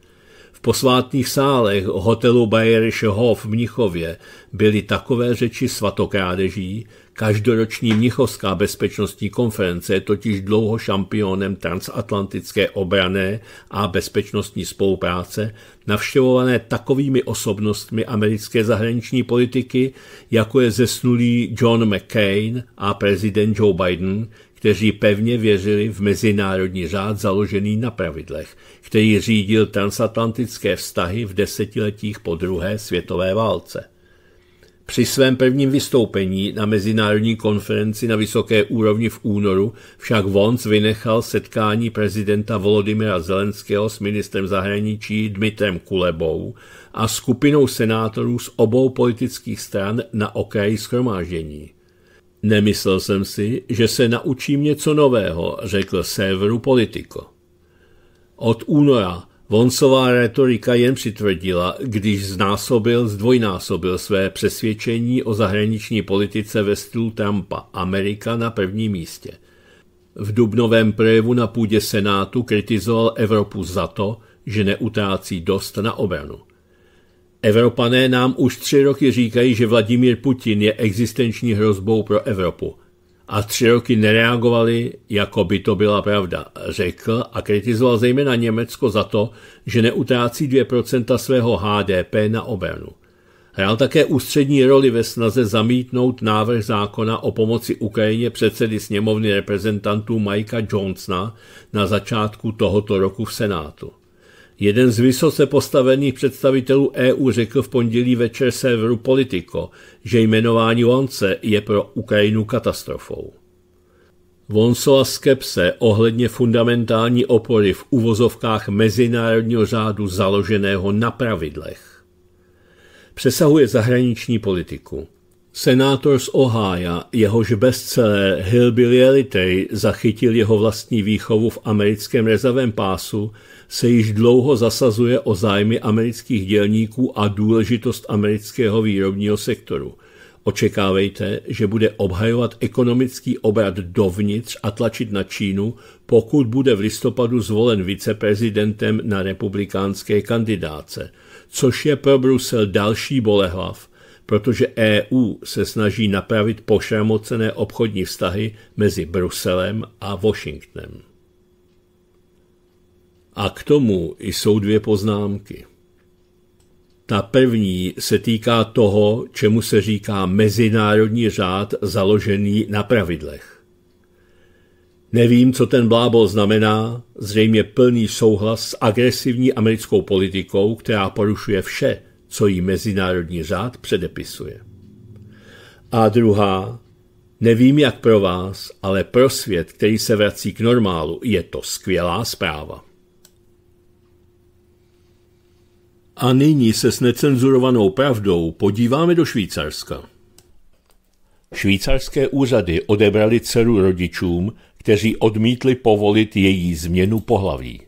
Speaker 1: posvátných sálech hotelu Bayerische Hof v Mnichově byly takové řeči svatokrádeží, každoroční Mnichovská bezpečnostní konference je totiž dlouho šampionem transatlantické obrané a bezpečnostní spolupráce, navštěvované takovými osobnostmi americké zahraniční politiky, jako je zesnulý John McCain a prezident Joe Biden, kteří pevně věřili v mezinárodní řád založený na pravidlech, který řídil transatlantické vztahy v desetiletích po druhé světové válce. Při svém prvním vystoupení na mezinárodní konferenci na vysoké úrovni v únoru však Vons vynechal setkání prezidenta Volodymyra Zelenského s ministrem zahraničí Dmitrem Kulebou a skupinou senátorů z obou politických stran na okraji schromáždění. Nemyslel jsem si, že se naučím něco nového, řekl Severu Politico. Od února vonsová retorika jen přitvrdila, když znásobil, zdvojnásobil své přesvědčení o zahraniční politice ve stylu Trumpa, Amerika na prvním místě. V dubnovém projevu na půdě Senátu kritizoval Evropu za to, že neutrácí dost na obranu. Evropané nám už tři roky říkají, že Vladimír Putin je existenční hrozbou pro Evropu. A tři roky nereagovali, jako by to byla pravda, řekl a kritizoval zejména Německo za to, že neutrácí 2% svého HDP na obranu. Hrál také ústřední roli ve snaze zamítnout návrh zákona o pomoci Ukrajině předsedy sněmovny reprezentantů Mikea Johnsona na začátku tohoto roku v Senátu. Jeden z vysoce postavených představitelů EU řekl v pondělí večer serveru Politico, že jmenování Vonce je pro Ukrajinu katastrofou. Vonso a skepse ohledně fundamentální opory v uvozovkách mezinárodního řádu založeného na pravidlech. Přesahuje zahraniční politiku. Senátor z Ohája, jehož bestseller Hillbilly zachytil jeho vlastní výchovu v americkém rezavém pásu, se již dlouho zasazuje o zájmy amerických dělníků a důležitost amerického výrobního sektoru. Očekávejte, že bude obhajovat ekonomický obrat dovnitř a tlačit na Čínu, pokud bude v listopadu zvolen viceprezidentem na republikánské kandidáce, což je pro Brusel další bolehlav – protože EU se snaží napravit pošramocené obchodní vztahy mezi Bruselem a Washingtonem. A k tomu jsou dvě poznámky. Ta první se týká toho, čemu se říká mezinárodní řád založený na pravidlech. Nevím, co ten blábol znamená, zřejmě plný souhlas s agresivní americkou politikou, která porušuje vše, co jí mezinárodní řád předepisuje. A druhá, nevím jak pro vás, ale pro svět, který se vrací k normálu, je to skvělá zpráva. A nyní se s necenzurovanou pravdou podíváme do Švýcarska. Švýcarské úřady odebrali dceru rodičům, kteří odmítli povolit její změnu pohlaví.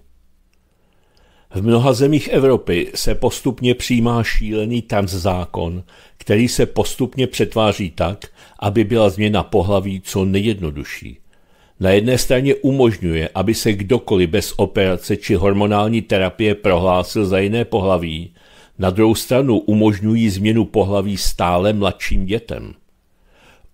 Speaker 1: V mnoha zemích Evropy se postupně přijímá šílený tanz zákon, který se postupně přetváří tak, aby byla změna pohlaví co nejjednodušší. Na jedné straně umožňuje, aby se kdokoliv bez operace či hormonální terapie prohlásil za jiné pohlaví, na druhou stranu umožňují změnu pohlaví stále mladším dětem.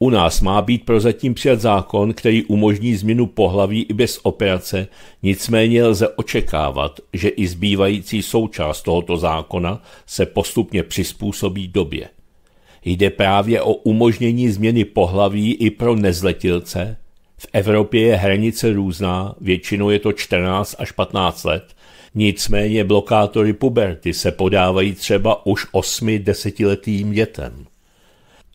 Speaker 1: U nás má být prozatím přijat zákon, který umožní změnu pohlaví i bez operace, nicméně lze očekávat, že i zbývající součást tohoto zákona se postupně přizpůsobí době. Jde právě o umožnění změny pohlaví i pro nezletilce. V Evropě je hranice různá, většinou je to 14 až 15 let, nicméně blokátory puberty se podávají třeba už 8-10 letým dětem.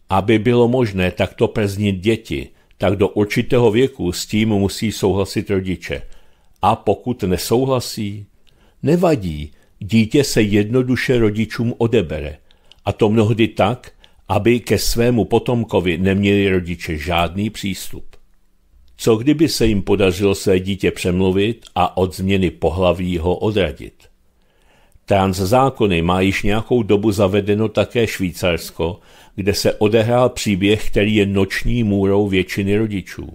Speaker 1: Aby bylo možné takto preznit děti, tak do určitého věku s tím musí souhlasit rodiče. A pokud nesouhlasí, nevadí, dítě se jednoduše rodičům odebere. A to mnohdy tak, aby ke svému potomkovi neměli rodiče žádný přístup. Co kdyby se jim podařilo své dítě přemluvit a od změny pohlaví ho odradit? Trans zákony má již nějakou dobu zavedeno také Švýcarsko kde se odehrál příběh, který je noční můrou většiny rodičů.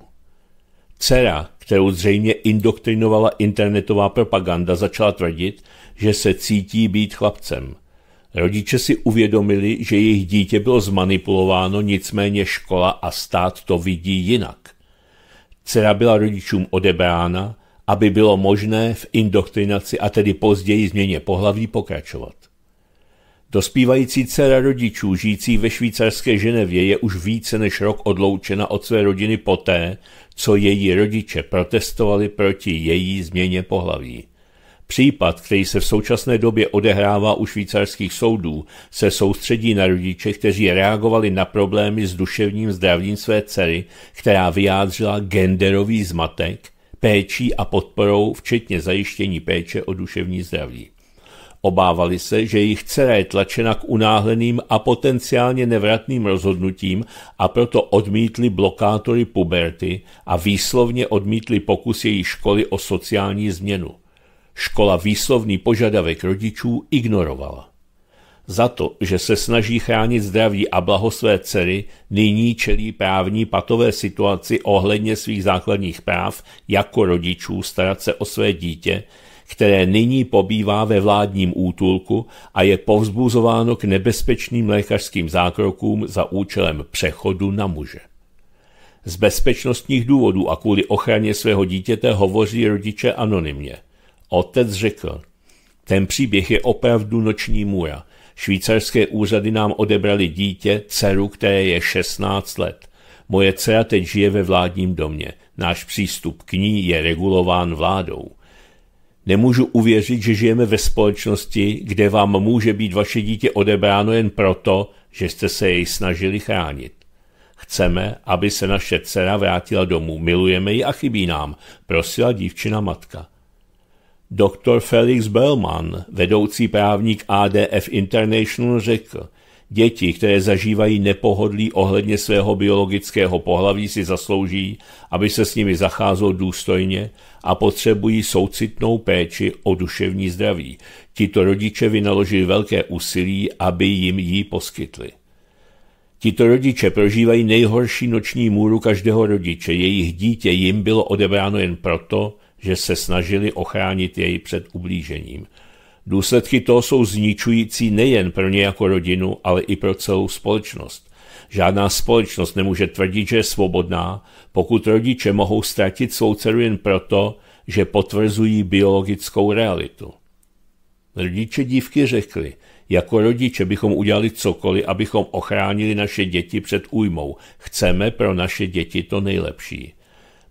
Speaker 1: Cera, kterou zřejmě indoktrinovala internetová propaganda, začala tvrdit, že se cítí být chlapcem. Rodiče si uvědomili, že jejich dítě bylo zmanipulováno, nicméně škola a stát to vidí jinak. Cera byla rodičům odebrána, aby bylo možné v indoktrinaci a tedy později změně pohlaví pokračovat. Dospívající dcera rodičů žijící ve švýcarské Ženevě je už více než rok odloučena od své rodiny poté, co její rodiče protestovali proti její změně pohlaví. Případ, který se v současné době odehrává u švýcarských soudů, se soustředí na rodiče, kteří reagovali na problémy s duševním zdravím své dcery, která vyjádřila genderový zmatek, péčí a podporou, včetně zajištění péče o duševní zdraví. Obávali se, že jejich dcera je tlačena k unáhleným a potenciálně nevratným rozhodnutím a proto odmítli blokátory puberty a výslovně odmítli pokus její školy o sociální změnu. Škola výslovný požadavek rodičů ignorovala. Za to, že se snaží chránit zdraví a blaho své dcery, nyní čelí právní patové situaci ohledně svých základních práv jako rodičů starat se o své dítě, které nyní pobývá ve vládním útulku a je povzbuzováno k nebezpečným lékařským zákrokům za účelem přechodu na muže. Z bezpečnostních důvodů a kvůli ochraně svého dítěte hovoří rodiče anonymně. Otec řekl, ten příběh je opravdu noční můra. Švýcarské úřady nám odebrali dítě, dceru, které je 16 let. Moje dcera teď žije ve vládním domě. Náš přístup k ní je regulován vládou. Nemůžu uvěřit, že žijeme ve společnosti, kde vám může být vaše dítě odebráno jen proto, že jste se jej snažili chránit. Chceme, aby se naše dcera vrátila domů, milujeme ji a chybí nám, prosila dívčina matka. Doktor Felix Bellman, vedoucí právník ADF International, řekl, Děti, které zažívají nepohodlí ohledně svého biologického pohlaví, si zaslouží, aby se s nimi zacházelo důstojně a potřebují soucitnou péči o duševní zdraví. Tito rodiče vynaložili velké úsilí, aby jim ji poskytli. Tito rodiče prožívají nejhorší noční můru každého rodiče. Jejich dítě jim bylo odebráno jen proto, že se snažili ochránit jej před ublížením. Důsledky toho jsou zničující nejen pro ně jako rodinu, ale i pro celou společnost. Žádná společnost nemůže tvrdit, že je svobodná, pokud rodiče mohou ztratit svou dceru jen proto, že potvrzují biologickou realitu. Rodiče dívky řekli, jako rodiče bychom udělali cokoliv, abychom ochránili naše děti před újmou. Chceme pro naše děti to nejlepší.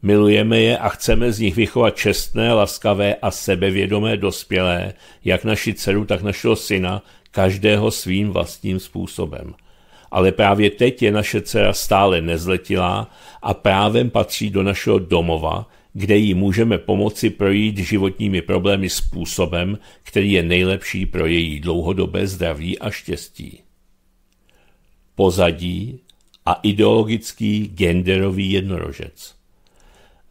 Speaker 1: Milujeme je a chceme z nich vychovat čestné, laskavé a sebevědomé dospělé, jak naši dceru, tak našeho syna, každého svým vlastním způsobem. Ale právě teď je naše dcera stále nezletilá a právem patří do našeho domova, kde jí můžeme pomoci projít životními problémy způsobem, který je nejlepší pro její dlouhodobé zdraví a štěstí. Pozadí a ideologický genderový jednorožec.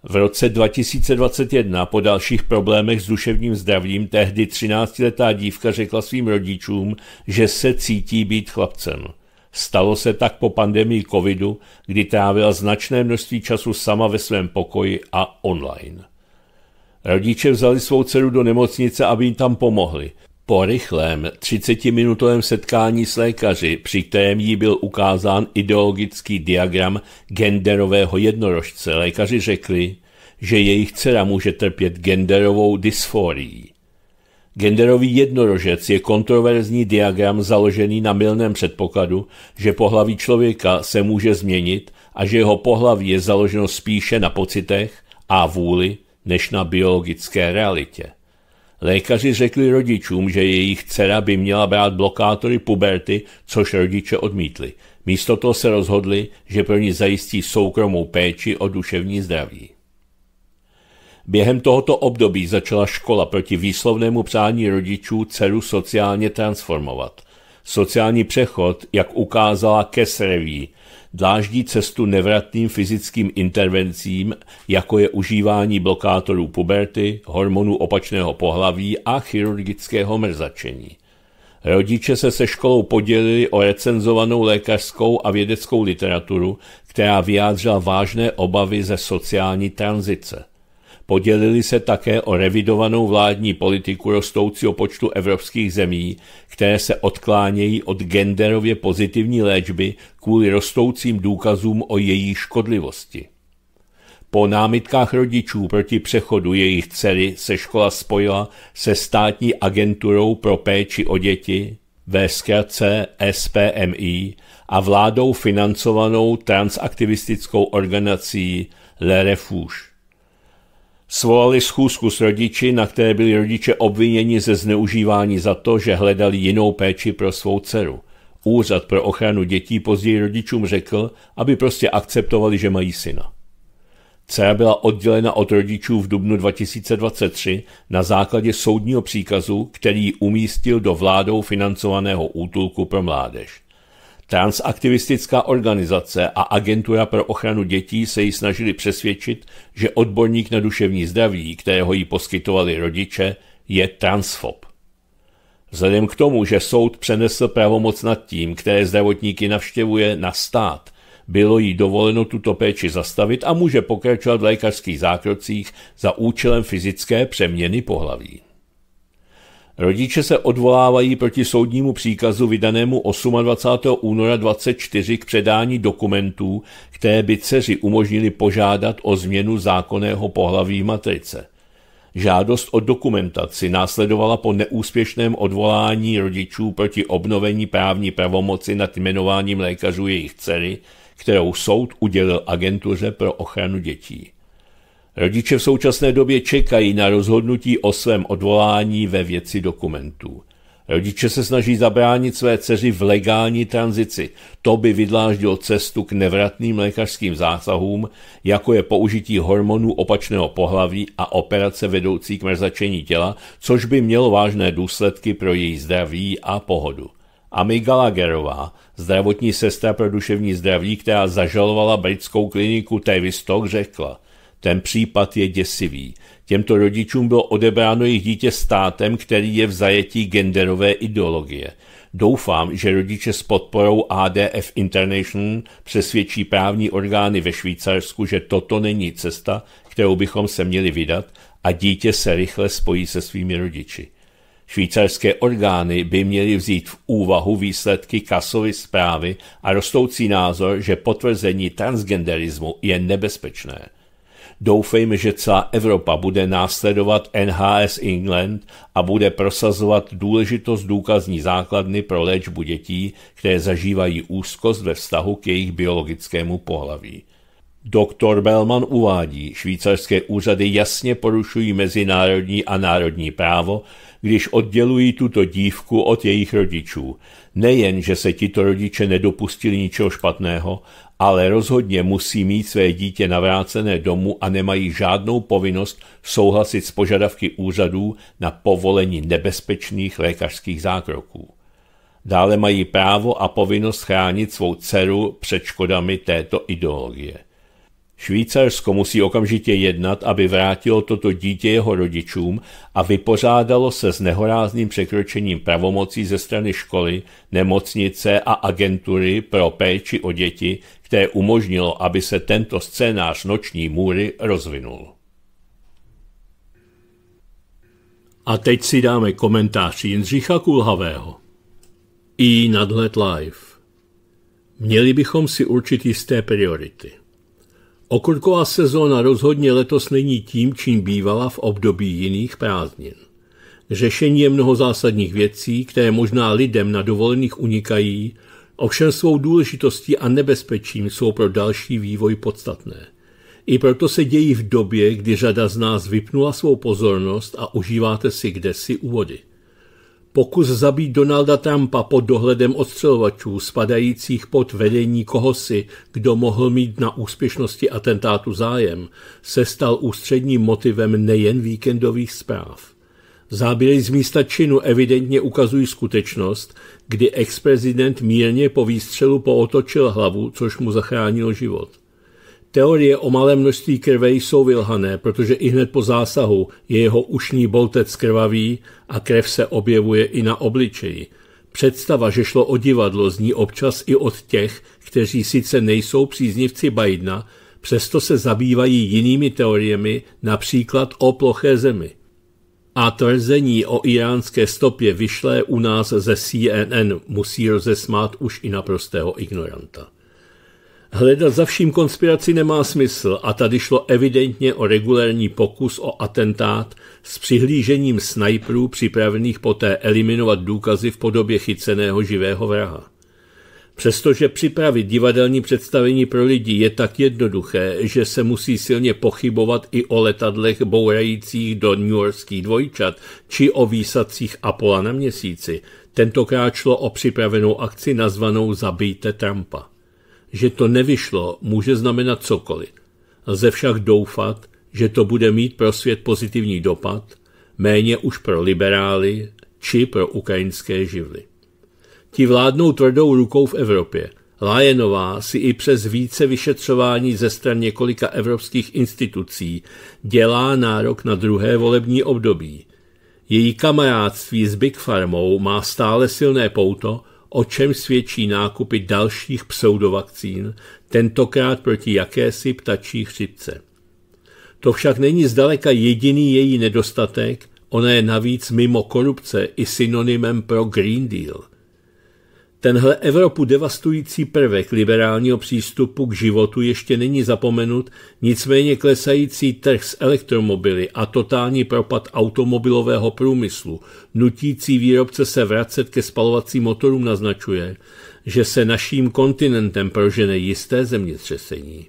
Speaker 1: V roce 2021 po dalších problémech s duševním zdravím tehdy 13-letá dívka řekla svým rodičům, že se cítí být chlapcem. Stalo se tak po pandemii covidu, kdy trávila značné množství času sama ve svém pokoji a online. Rodiče vzali svou dceru do nemocnice, aby jim tam pomohli. Po rychlém 30-minutovém setkání s lékaři, při kterém jí byl ukázán ideologický diagram genderového jednorožce, lékaři řekli, že jejich dcera může trpět genderovou dysforií. Genderový jednorožec je kontroverzní diagram založený na milném předpokladu, že pohlaví člověka se může změnit a že jeho pohlaví je založeno spíše na pocitech a vůli než na biologické realitě. Lékaři řekli rodičům, že jejich dcera by měla brát blokátory puberty, což rodiče odmítli. Místo toho se rozhodli, že pro ní zajistí soukromou péči o duševní zdraví. Během tohoto období začala škola proti výslovnému přání rodičů dceru sociálně transformovat. Sociální přechod, jak ukázala Kesreví, dláždí cestu nevratným fyzickým intervencím, jako je užívání blokátorů puberty, hormonů opačného pohlaví a chirurgického mrzačení. Rodiče se se školou podělili o recenzovanou lékařskou a vědeckou literaturu, která vyjádřila vážné obavy ze sociální tranzice – Podělili se také o revidovanou vládní politiku rostoucího počtu evropských zemí, které se odklánějí od genderově pozitivní léčby kvůli rostoucím důkazům o její škodlivosti. Po námitkách rodičů proti přechodu jejich dcery se škola spojila se státní agenturou pro péči o děti, ve zkratce SPMI, a vládou financovanou transaktivistickou organizací Le Refuge. Svolali schůzku s rodiči, na které byli rodiče obviněni ze zneužívání za to, že hledali jinou péči pro svou dceru. Úřad pro ochranu dětí později rodičům řekl, aby prostě akceptovali, že mají syna. Dcera byla oddělena od rodičů v dubnu 2023 na základě soudního příkazu, který umístil do vládou financovaného útulku pro mládež. Transaktivistická organizace a Agentura pro ochranu dětí se ji snažili přesvědčit, že odborník na duševní zdraví, kterého jí poskytovali rodiče, je transfob. Vzhledem k tomu, že soud přenesl pravomoc nad tím, které zdravotníky navštěvuje na stát, bylo jí dovoleno tuto péči zastavit a může pokračovat v lékařských zákrocích za účelem fyzické přeměny pohlaví. Rodiče se odvolávají proti soudnímu příkazu vydanému 28. února 24 k předání dokumentů, které by dceři umožnili požádat o změnu zákonného pohlaví matrice. Žádost o dokumentaci následovala po neúspěšném odvolání rodičů proti obnovení právní pravomoci nad jmenováním lékařů jejich dcery, kterou soud udělil agentuře pro ochranu dětí. Rodiče v současné době čekají na rozhodnutí o svém odvolání ve věci dokumentů. Rodiče se snaží zabránit své dceři v legální tranzici. To by vydláždilo cestu k nevratným lékařským zásahům, jako je použití hormonů opačného pohlaví a operace vedoucí k mrzačení těla, což by mělo vážné důsledky pro její zdraví a pohodu. Amy Gallagherová, zdravotní sestra pro duševní zdraví, která zažalovala britskou kliniku Tavistock, řekla – ten případ je děsivý. Těmto rodičům bylo odebráno jejich dítě státem, který je v zajetí genderové ideologie. Doufám, že rodiče s podporou ADF International přesvědčí právní orgány ve Švýcarsku, že toto není cesta, kterou bychom se měli vydat a dítě se rychle spojí se svými rodiči. Švýcarské orgány by měly vzít v úvahu výsledky kasovy zprávy a rostoucí názor, že potvrzení transgenderismu je nebezpečné. Doufejme, že celá Evropa bude následovat NHS England a bude prosazovat důležitost důkazní základny pro léčbu dětí, které zažívají úzkost ve vztahu k jejich biologickému pohlaví. Doktor Bellman uvádí, švýcarské úřady jasně porušují mezinárodní a národní právo, když oddělují tuto dívku od jejich rodičů. Nejen, že se tito rodiče nedopustili ničeho špatného, ale rozhodně musí mít své dítě navrácené domů a nemají žádnou povinnost souhlasit s požadavky úřadů na povolení nebezpečných lékařských zákroků. Dále mají právo a povinnost chránit svou dceru před škodami této ideologie. Švýcarsko musí okamžitě jednat, aby vrátilo toto dítě jeho rodičům a vypořádalo se s nehorázným překročením pravomocí ze strany školy, nemocnice a agentury pro péči o děti, které umožnilo, aby se tento scénář noční můry rozvinul. A teď si dáme komentář Jindřicha Kulhavého. I nadhled live. Měli bychom si určit jisté priority. Okurková sezóna rozhodně letos není tím, čím bývala v období jiných prázdnin. Řešení je mnoho zásadních věcí, které možná lidem na dovolených unikají, ovšem svou důležitostí a nebezpečím jsou pro další vývoj podstatné. I proto se dějí v době, kdy řada z nás vypnula svou pozornost a užíváte si kdesi vody. Pokus zabít Donalda Trumpa pod dohledem odstřelovačů spadajících pod vedení kohosi, kdo mohl mít na úspěšnosti atentátu zájem, se stal ústředním motivem nejen víkendových zpráv. Záběry z místa činu evidentně ukazují skutečnost, kdy ex-prezident mírně po výstřelu pootočil hlavu, což mu zachránilo život. Teorie o malém množství krve jsou vylhané, protože i hned po zásahu je jeho ušní boltec krvavý a krev se objevuje i na obličeji. Představa, že šlo o divadlo, zní občas i od těch, kteří sice nejsou příznivci bajdna, přesto se zabývají jinými teoriemi, například o ploché zemi. A tvrzení o iránské stopě vyšlé u nás ze CNN musí rozesmát už i naprostého ignoranta. Hledat za vším konspiraci nemá smysl a tady šlo evidentně o regulérní pokus o atentát s přihlížením snajperů připravených poté eliminovat důkazy v podobě chyceného živého vraha. Přestože připravit divadelní představení pro lidi je tak jednoduché, že se musí silně pochybovat i o letadlech bourajících do New Yorkských dvojčat či o výsadcích Apollo na měsíci, tentokrát šlo o připravenou akci nazvanou Zabijte Trumpa že to nevyšlo, může znamenat cokoliv. Lze však doufat, že to bude mít pro svět pozitivní dopad, méně už pro liberály či pro ukrajinské živly. Ti vládnou tvrdou rukou v Evropě. Lajenová si i přes více vyšetřování ze stran několika evropských institucí dělá nárok na druhé volební období. Její kamarádství s Big Farmou má stále silné pouto, o čem svědčí nákupy dalších pseudovakcín, tentokrát proti jakési ptačí chřipce. To však není zdaleka jediný její nedostatek, ona je navíc mimo korupce i synonymem pro Green Deal – Tenhle Evropu devastující prvek liberálního přístupu k životu ještě není zapomenut, nicméně klesající trh s elektromobily a totální propad automobilového průmyslu, nutící výrobce se vracet ke spalovacím motorům naznačuje, že se naším kontinentem prožene jisté zemětřesení.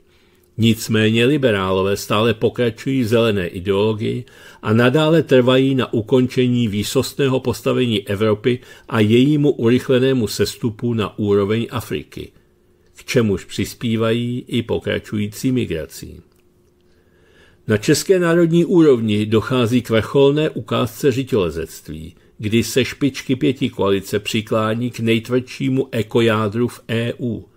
Speaker 1: Nicméně liberálové stále pokračují v zelené ideologii a nadále trvají na ukončení výsostného postavení Evropy a jejímu urychlenému sestupu na úroveň Afriky, k čemuž přispívají i pokračující migrací. Na české národní úrovni dochází k vrcholné ukázce řitělezectví, kdy se špičky pěti koalice přiklání k nejtvrdšímu ekojádru v EU –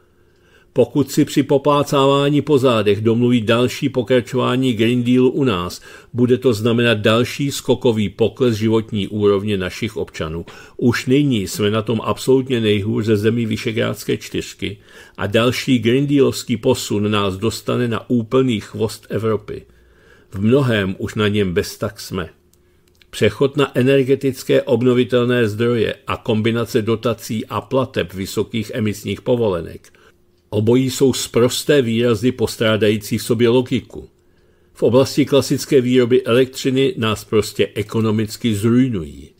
Speaker 1: pokud si při poplácávání po zádech domluví další pokračování Green Deal u nás, bude to znamenat další skokový pokles životní úrovně našich občanů. Už nyní jsme na tom absolutně nejhůř ze zemí Vyšegrádské čtyřky a další Green Dealovský posun nás dostane na úplný chvost Evropy. V mnohém už na něm bez tak jsme. Přechod na energetické obnovitelné zdroje a kombinace dotací a plateb vysokých emisních povolenek – Obojí jsou sprosté výrazy postrádající v sobě logiku. V oblasti klasické výroby elektřiny nás prostě ekonomicky zrujnují.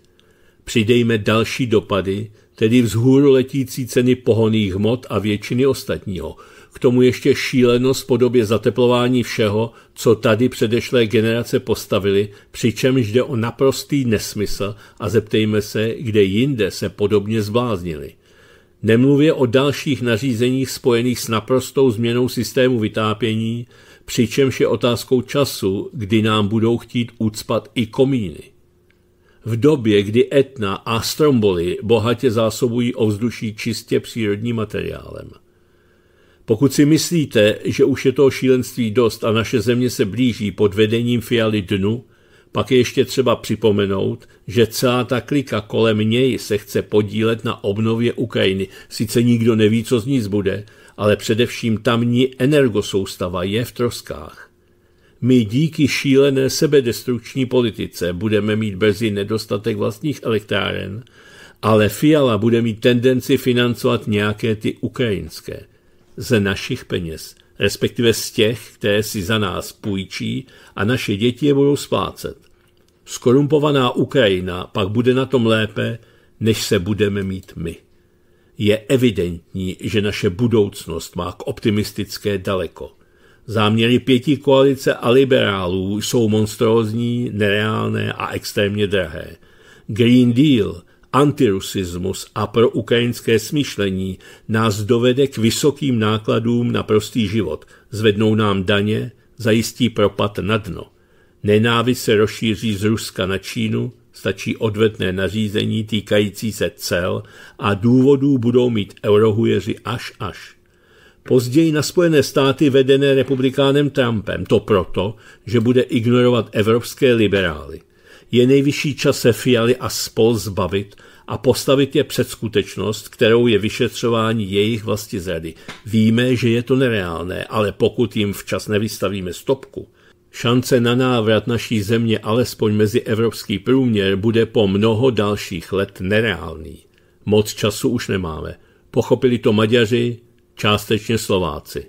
Speaker 1: Přidejme další dopady, tedy vzhůru letící ceny pohoných hmot a většiny ostatního. K tomu ještě šílenost v podobě zateplování všeho, co tady předešlé generace postavili, přičemž jde o naprostý nesmysl a zeptejme se, kde jinde se podobně zbláznili. Nemluvě o dalších nařízeních spojených s naprostou změnou systému vytápění, přičemž je otázkou času, kdy nám budou chtít ucpat i komíny. V době, kdy Etna a Stromboli bohatě zásobují ovzduší čistě přírodním materiálem. Pokud si myslíte, že už je toho šílenství dost a naše země se blíží pod vedením Fialy dnu, pak je ještě třeba připomenout, že celá ta klika kolem něj se chce podílet na obnově Ukrajiny. Sice nikdo neví, co z ní zbude, ale především tamní energosoustava je v troskách. My díky šílené sebedestrukční politice budeme mít brzy nedostatek vlastních elektráren, ale Fiala bude mít tendenci financovat nějaké ty ukrajinské. Ze našich peněz respektive z těch, které si za nás půjčí a naše děti je budou splácet. Skorumpovaná Ukrajina pak bude na tom lépe, než se budeme mít my. Je evidentní, že naše budoucnost má k optimistické daleko. Záměry pěti koalice a liberálů jsou monstrózní, nereálné a extrémně drahé. Green Deal – antirusismus a pro ukrajinské smýšlení nás dovede k vysokým nákladům na prostý život, zvednou nám daně, zajistí propad na dno. Nenávist se rozšíří z Ruska na Čínu, stačí odvetné nařízení týkající se cel a důvodů budou mít eurohujeři až až. Později na Spojené státy vedené republikánem Trumpem, to proto, že bude ignorovat evropské liberály – je nejvyšší čas se Fialy a spol zbavit a postavit je před skutečnost, kterou je vyšetřování jejich vlasti zrady. Víme, že je to nereálné, ale pokud jim včas nevystavíme stopku, šance na návrat naší země alespoň mezi evropský průměr bude po mnoho dalších let nereálný. Moc času už nemáme. Pochopili to Maďaři, částečně Slováci.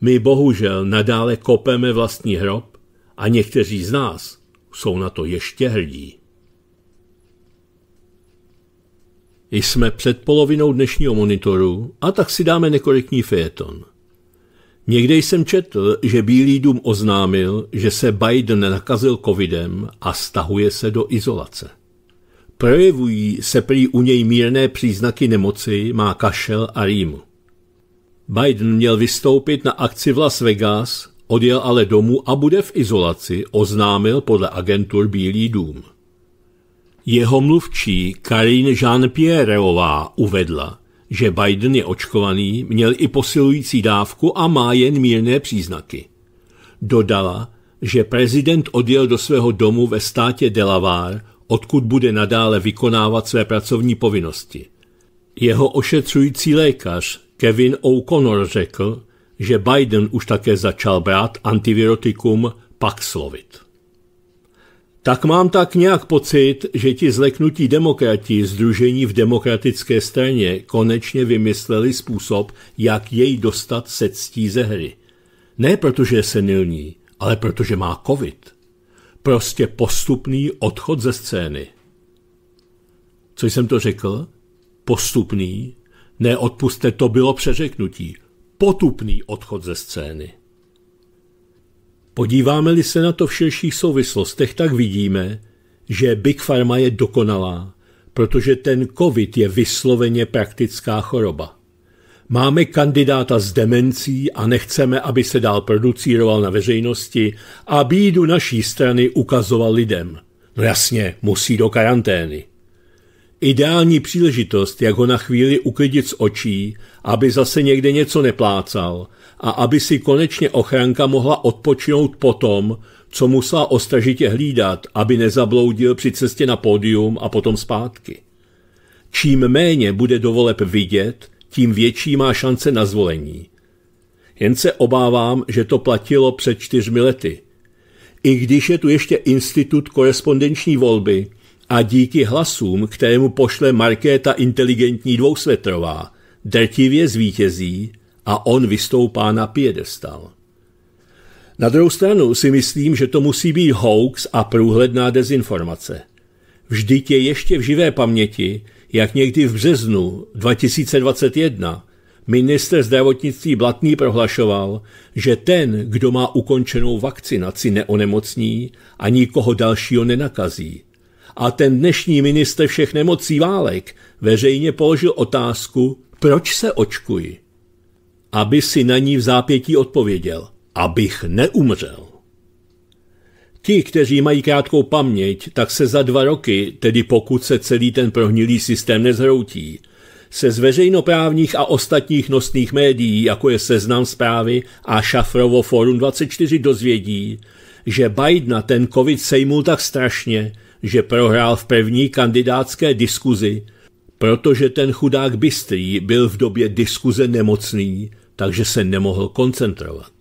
Speaker 1: My bohužel nadále kopeme vlastní hrob a někteří z nás – jsou na to ještě hrdí. Jsme před polovinou dnešního monitoru a tak si dáme nekorektní fejeton. Někde jsem četl, že Bílý dům oznámil, že se Biden nakazil covidem a stahuje se do izolace. Projevují se prý u něj mírné příznaky nemoci, má kašel a rýmu. Biden měl vystoupit na akci v Las Vegas, Odjel ale domů a bude v izolaci, oznámil podle agentur Bílý dům. Jeho mluvčí Karin Jean-Pierreová uvedla, že Biden je očkovaný, měl i posilující dávku a má jen mírné příznaky. Dodala, že prezident odjel do svého domu ve státě Delaware, odkud bude nadále vykonávat své pracovní povinnosti. Jeho ošetřující lékař Kevin O'Connor řekl, že Biden už také začal brát antivirotikum Paxlovit. Tak mám tak nějak pocit, že ti zleknutí demokrati združení v demokratické straně konečně vymysleli způsob, jak jej dostat se ctí ze hry. Ne protože je senilní, ale protože má covid. Prostě postupný odchod ze scény. Co jsem to řekl? Postupný? Ne, to bylo přeřeknutí potupný odchod ze scény. Podíváme-li se na to v širších souvislostech, tak vidíme, že Big Pharma je dokonalá, protože ten COVID je vysloveně praktická choroba. Máme kandidáta s demencí a nechceme, aby se dál producíroval na veřejnosti a bídu naší strany ukazoval lidem. No jasně, musí do karantény. Ideální příležitost, jak ho na chvíli uklidit z očí, aby zase někde něco neplácal a aby si konečně ochranka mohla odpočinout potom, co musela ostražitě hlídat, aby nezabloudil při cestě na pódium a potom zpátky. Čím méně bude dovoleb vidět, tím větší má šance na zvolení. Jen se obávám, že to platilo před čtyřmi lety. I když je tu ještě institut korespondenční volby – a díky hlasům, kterému pošle Markéta inteligentní dvousvetrová, drtivě zvítězí a on vystoupá na piedestal. Na druhou stranu si myslím, že to musí být hoax a průhledná dezinformace. Vždyť je ještě v živé paměti, jak někdy v březnu 2021 minister zdravotnictví Blatný prohlašoval, že ten, kdo má ukončenou vakcinaci, neonemocní a nikoho dalšího nenakazí a ten dnešní minister všech nemocí válek veřejně položil otázku, proč se očkuji? Aby si na ní v zápětí odpověděl, abych neumřel. Ti, kteří mají krátkou paměť, tak se za dva roky, tedy pokud se celý ten prohnilý systém nezhroutí, se z veřejnoprávních a ostatních nosných médií, jako je Seznam zprávy a Šafrovo Forum 24, dozvědí, že Bidena ten covid sejmul tak strašně, že prohrál v první kandidátské diskuzi, protože ten chudák Bystrý byl v době diskuze nemocný, takže se nemohl koncentrovat.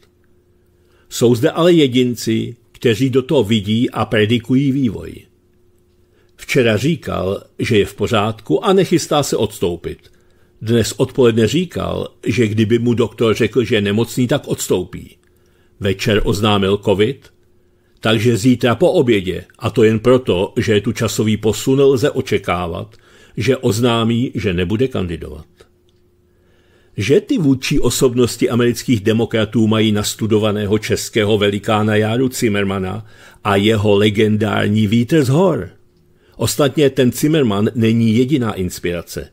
Speaker 1: Jsou zde ale jedinci, kteří do toho vidí a predikují vývoj. Včera říkal, že je v pořádku a nechystá se odstoupit. Dnes odpoledne říkal, že kdyby mu doktor řekl, že je nemocný, tak odstoupí. Večer oznámil covid takže zítra po obědě, a to jen proto, že je tu časový posun, lze očekávat, že oznámí, že nebude kandidovat. Že ty vůdčí osobnosti amerických demokratů mají nastudovaného českého velikána Járu Zimmermana a jeho legendární Vítr z hor. Ostatně ten Zimmerman není jediná inspirace.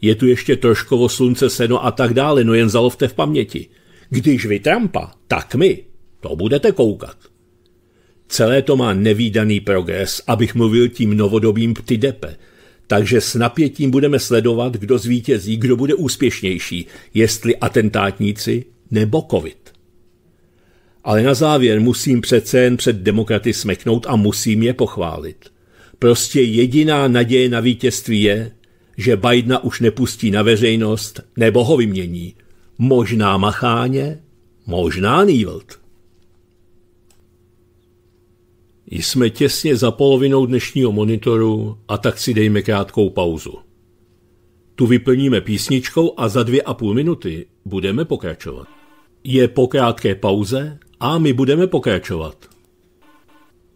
Speaker 1: Je tu ještě troškovo slunce, seno a tak dále, no jen zalovte v paměti. Když vy Trumpa, tak my. To budete koukat. Celé to má nevýdaný progres, abych mluvil tím novodobým ptidepe. Takže s napětím budeme sledovat, kdo zvítězí, kdo bude úspěšnější, jestli atentátníci nebo covid. Ale na závěr musím přece jen před demokraty smeknout a musím je pochválit. Prostě jediná naděje na vítězství je, že Bidena už nepustí na veřejnost nebo ho vymění. Možná Macháně, možná Nývlt. Jsme těsně za polovinou dnešního monitoru a tak si dejme krátkou pauzu. Tu vyplníme písničkou a za dvě a půl minuty budeme pokračovat. Je po krátké pauze a my budeme pokračovat.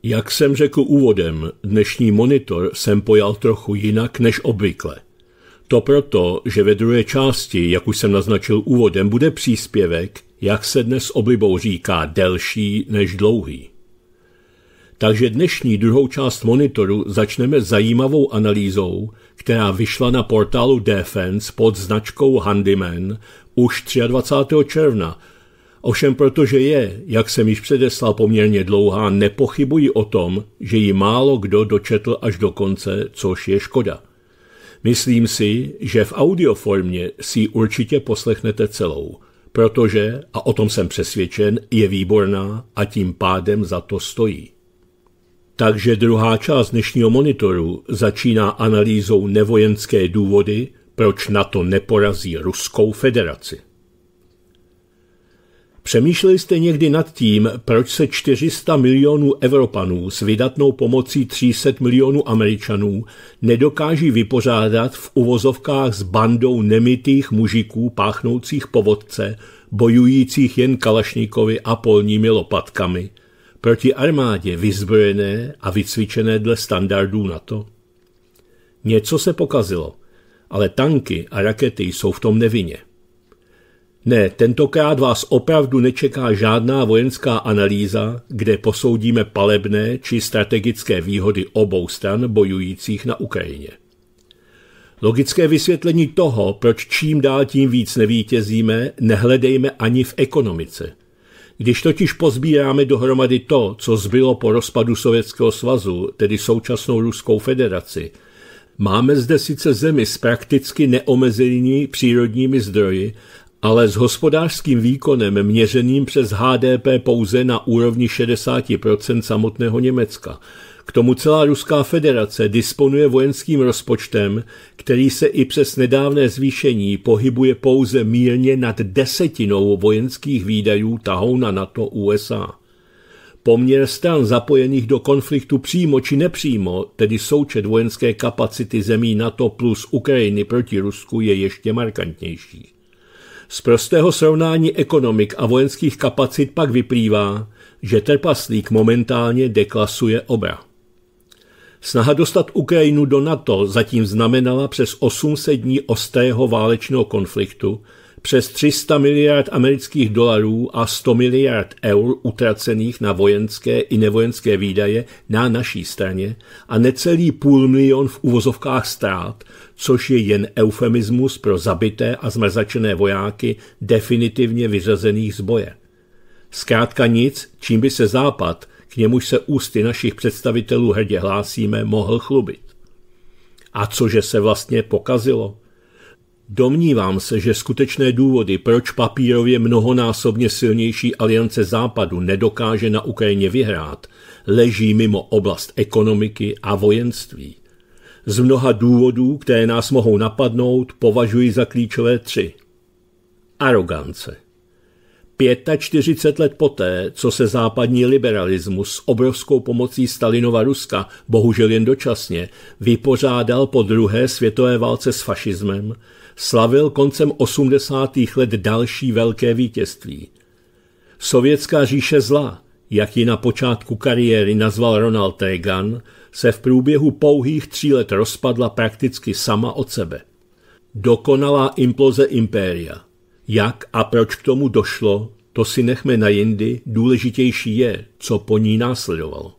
Speaker 1: Jak jsem řekl úvodem, dnešní monitor jsem pojal trochu jinak než obvykle. To proto, že ve druhé části, jak už jsem naznačil úvodem, bude příspěvek, jak se dnes oblibou říká, delší než dlouhý. Takže dnešní druhou část monitoru začneme zajímavou analýzou, která vyšla na portálu Defense pod značkou Handyman už 23. června. Ovšem protože je, jak jsem již předeslal, poměrně dlouhá, nepochybuji o tom, že ji málo kdo dočetl až do konce, což je škoda. Myslím si, že v audioformě si ji určitě poslechnete celou, protože, a o tom jsem přesvědčen, je výborná a tím pádem za to stojí. Takže druhá část dnešního monitoru začíná analýzou nevojenské důvody, proč NATO neporazí Ruskou federaci. Přemýšleli jste někdy nad tím, proč se 400 milionů Evropanů s vydatnou pomocí 300 milionů Američanů nedokáží vypořádat v uvozovkách s bandou nemitých mužiků páchnoucích povodce, bojujících jen kalašníkovi a polními lopatkami – proti armádě vyzbrojené a vycvičené dle standardů NATO? Něco se pokazilo, ale tanky a rakety jsou v tom nevině. Ne, tentokrát vás opravdu nečeká žádná vojenská analýza, kde posoudíme palebné či strategické výhody obou stran bojujících na Ukrajině. Logické vysvětlení toho, proč čím dál tím víc nevítězíme, nehledejme ani v ekonomice – když totiž pozbíráme dohromady to, co zbylo po rozpadu Sovětského svazu, tedy současnou Ruskou federaci, máme zde sice zemi s prakticky neomezenými přírodními zdroji, ale s hospodářským výkonem měřeným přes HDP pouze na úrovni 60% samotného Německa – k tomu celá Ruská federace disponuje vojenským rozpočtem, který se i přes nedávné zvýšení pohybuje pouze mírně nad desetinou vojenských výdajů tahou na NATO USA. Poměr stran zapojených do konfliktu přímo či nepřímo, tedy součet vojenské kapacity zemí NATO plus Ukrajiny proti Rusku, je ještě markantnější. Z prostého srovnání ekonomik a vojenských kapacit pak vyplývá, že trpaslík momentálně deklasuje obra. Snaha dostat Ukrajinu do NATO zatím znamenala přes 800 dní ostrého válečného konfliktu, přes 300 miliard amerických dolarů a 100 miliard eur utracených na vojenské i nevojenské výdaje na naší straně a necelý půl milion v uvozovkách ztrát, což je jen eufemismus pro zabité a zmrzačené vojáky definitivně vyřazených z boje. Zkrátka nic, čím by se Západ k němuž se ústy našich představitelů hrdě hlásíme, mohl chlubit. A cože se vlastně pokazilo? Domnívám se, že skutečné důvody, proč papírově mnohonásobně silnější aliance Západu nedokáže na Ukrajině vyhrát, leží mimo oblast ekonomiky a vojenství. Z mnoha důvodů, které nás mohou napadnout, považuji za klíčové tři. Arogance – 45 let poté, co se západní liberalismus s obrovskou pomocí Stalinova Ruska, bohužel jen dočasně, vypořádal po druhé světové válce s fašismem, slavil koncem 80. let další velké vítězství. Sovětská říše zla, jak ji na počátku kariéry nazval Ronald Reagan, se v průběhu pouhých tří let rozpadla prakticky sama od sebe. Dokonalá imploze impéria – jak a proč k tomu došlo, to si nechme na jindy, důležitější je, co po ní následovalo.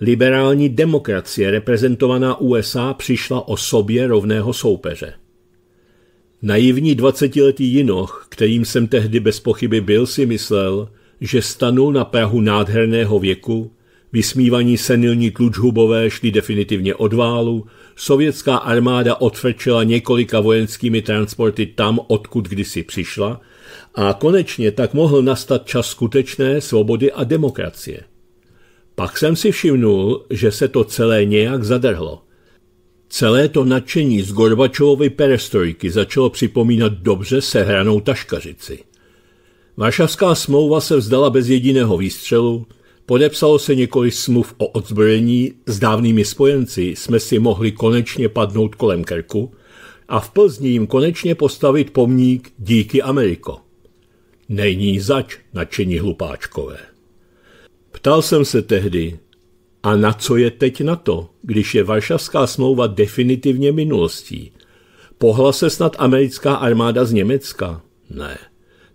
Speaker 1: Liberální demokracie reprezentovaná USA přišla o sobě rovného soupeře. Naivní dvacetiletý jinoch, kterým jsem tehdy bez pochyby byl, si myslel, že stanu na Prahu nádherného věku, vysmívaní senilní tlučhubové šli definitivně od válu Sovětská armáda odfrčela několika vojenskými transporty tam, odkud kdysi přišla, a konečně tak mohl nastat čas skutečné svobody a demokracie. Pak jsem si všimnul, že se to celé nějak zadrhlo. Celé to nadšení z Gorbačovovy perestrojky začalo připomínat dobře sehranou taškařici. Varšavská smlouva se vzdala bez jediného výstřelu – Podepsalo se několik smluv o odzbrojení s dávnými spojenci, jsme si mohli konečně padnout kolem krku a v Plzni jim konečně postavit pomník díky Ameriko. Není zač, nadšení hlupáčkové. Ptal jsem se tehdy, a na co je teď na to, když je Varšavská smlouva definitivně minulostí? Pohla se snad americká armáda z Německa? Ne.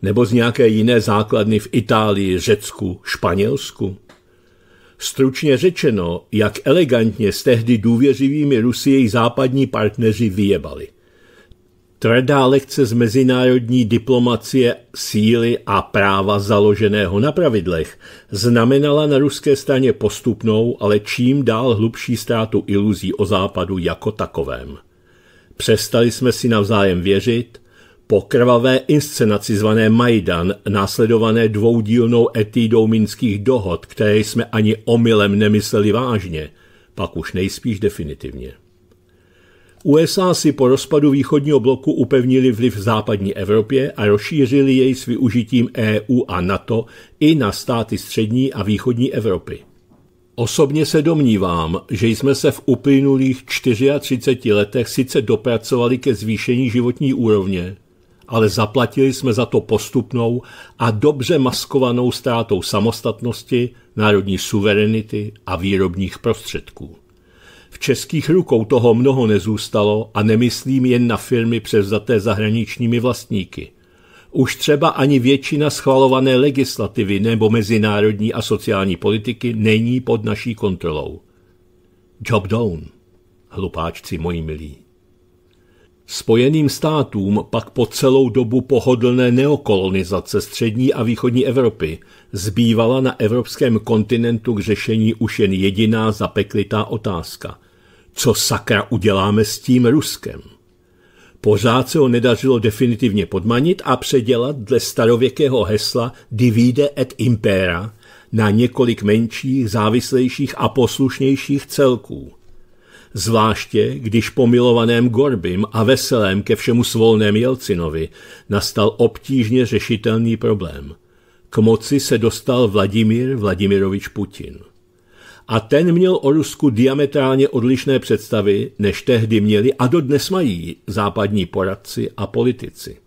Speaker 1: Nebo z nějaké jiné základny v Itálii, Řecku, Španělsku? Stručně řečeno, jak elegantně s tehdy důvěřivými Rusy její západní partneři vyjebali. Tvrdá lekce z mezinárodní diplomacie síly a práva založeného na pravidlech znamenala na ruské straně postupnou, ale čím dál hlubší ztrátu iluzí o západu jako takovém. Přestali jsme si navzájem věřit, po krvavé inscenaci zvané Majdan, následované dvoudílnou etídou minských dohod, které jsme ani omylem nemysleli vážně, pak už nejspíš definitivně. USA si po rozpadu východního bloku upevnili vliv v západní Evropě a rozšířili jej s využitím EU a NATO i na státy střední a východní Evropy. Osobně se domnívám, že jsme se v uplynulých 34 letech sice dopracovali ke zvýšení životní úrovně, ale zaplatili jsme za to postupnou a dobře maskovanou ztrátou samostatnosti, národní suverenity a výrobních prostředků. V českých rukou toho mnoho nezůstalo a nemyslím jen na firmy převzaté zahraničními vlastníky. Už třeba ani většina schvalované legislativy nebo mezinárodní a sociální politiky není pod naší kontrolou. Job down, hlupáčci moji milí. Spojeným státům pak po celou dobu pohodlné neokolonizace střední a východní Evropy zbývala na evropském kontinentu k řešení už jen jediná zapeklitá otázka. Co sakra uděláme s tím Ruskem? Pořád se ho nedařilo definitivně podmanit a předělat dle starověkého hesla divide et impera na několik menších, závislejších a poslušnějších celků – zvláště když po milovaném Gorbim a veselém ke všemu svolném Jelcinovi nastal obtížně řešitelný problém. K moci se dostal Vladimír Vladimirovič Putin. A ten měl o Rusku diametrálně odlišné představy, než tehdy měli a dodnes mají západní poradci a politici.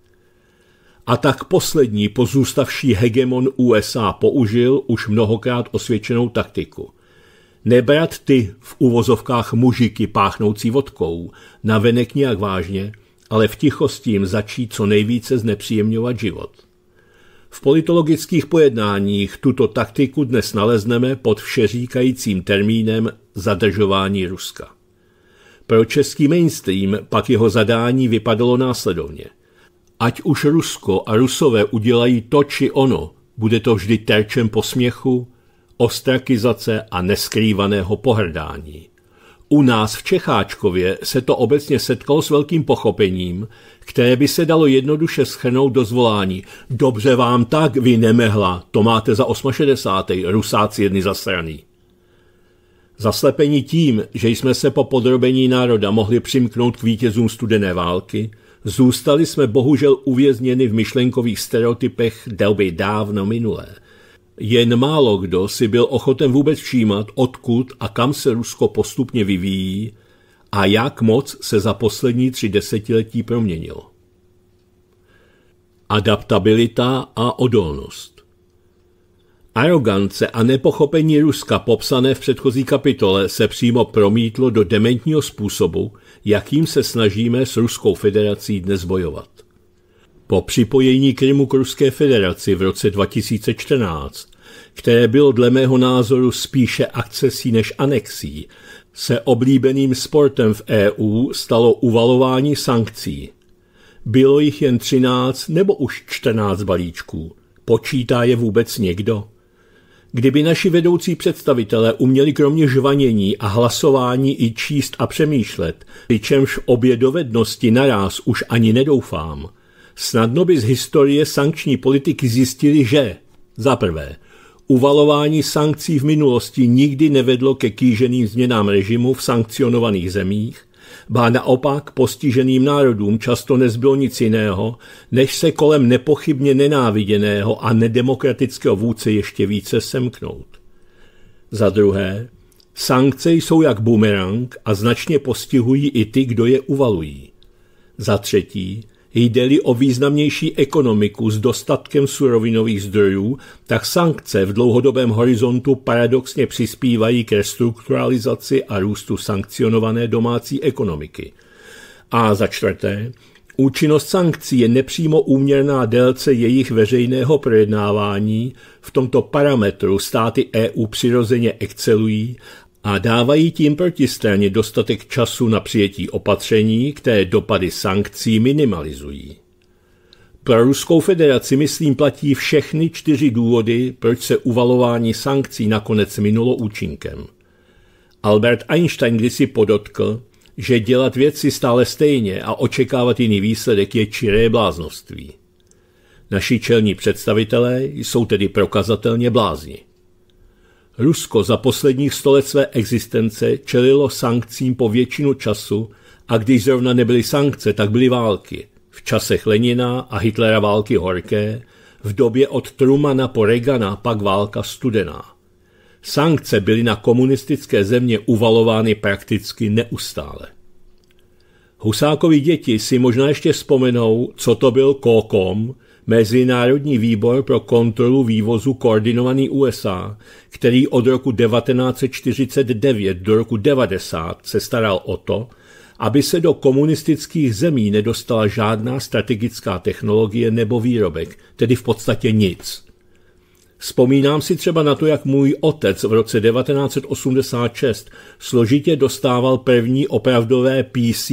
Speaker 1: A tak poslední pozůstavší hegemon USA použil už mnohokrát osvědčenou taktiku – Nebrat ty v uvozovkách mužiky páchnoucí vodkou, navenek nějak vážně, ale v tichosti jim začít co nejvíce znepříjemňovat život. V politologických pojednáních tuto taktiku dnes nalezneme pod všeříkajícím termínem zadržování Ruska. Pro český mainstream pak jeho zadání vypadalo následovně. Ať už Rusko a Rusové udělají to či ono, bude to vždy terčem posměchu, ostrakizace a neskrývaného pohrdání. U nás v Čecháčkově se to obecně setkalo s velkým pochopením, které by se dalo jednoduše schrnout do zvolání. Dobře vám tak, vy nemehla, to máte za 68. rusáci jedny zasraný. Zaslepení tím, že jsme se po podrobení národa mohli přimknout k vítězům studené války, zůstali jsme bohužel uvězněni v myšlenkových stereotypech delby dávno minulé – jen málo kdo si byl ochoten vůbec všímat, odkud a kam se Rusko postupně vyvíjí a jak moc se za poslední tři desetiletí proměnilo. Adaptabilita a odolnost Arogance a nepochopení Ruska popsané v předchozí kapitole se přímo promítlo do dementního způsobu, jakým se snažíme s Ruskou federací dnes bojovat. Po připojení Krymu k Ruské federaci v roce 2014, které bylo dle mého názoru spíše akcesí než anexí, se oblíbeným sportem v EU stalo uvalování sankcí. Bylo jich jen 13 nebo už 14 balíčků. Počítá je vůbec někdo? Kdyby naši vedoucí představitelé uměli kromě žvanění a hlasování i číst a přemýšlet, přičemž obě dovednosti naraz už ani nedoufám – Snadno by z historie sankční politiky zjistili, že za prvé, uvalování sankcí v minulosti nikdy nevedlo ke kýženým změnám režimu v sankcionovaných zemích, Ba naopak postiženým národům často nezbylo nic jiného, než se kolem nepochybně nenáviděného a nedemokratického vůdce ještě více semknout. Za druhé, sankce jsou jak bumerang a značně postihují i ty, kdo je uvalují. Za třetí, Jde-li o významnější ekonomiku s dostatkem surovinových zdrojů, tak sankce v dlouhodobém horizontu paradoxně přispívají k restrukturalizaci a růstu sankcionované domácí ekonomiky. A za čtvrté, Účinnost sankcí je nepřímo úměrná délce jejich veřejného projednávání, v tomto parametru státy EU přirozeně excelují a dávají tím protistraně dostatek času na přijetí opatření, které dopady sankcí minimalizují. Pro Ruskou federaci myslím platí všechny čtyři důvody, proč se uvalování sankcí nakonec minulo účinkem. Albert Einstein kdysi podotkl, že dělat věci stále stejně a očekávat jiný výsledek je čiré bláznoství. Naši čelní představitelé jsou tedy prokazatelně blázni. Rusko za posledních sto let své existence čelilo sankcím po většinu času a když zrovna nebyly sankce, tak byly války. V časech Lenina a Hitlera války horké, v době od Trumana po Reagana pak válka studená. Sankce byly na komunistické země uvalovány prakticky neustále. Husákovi děti si možná ještě vzpomenou, co to byl KOKOM, Mezinárodní výbor pro kontrolu vývozu koordinovaný USA, který od roku 1949 do roku 90 se staral o to, aby se do komunistických zemí nedostala žádná strategická technologie nebo výrobek, tedy v podstatě nic. Vzpomínám si třeba na to, jak můj otec v roce 1986 složitě dostával první opravdové PC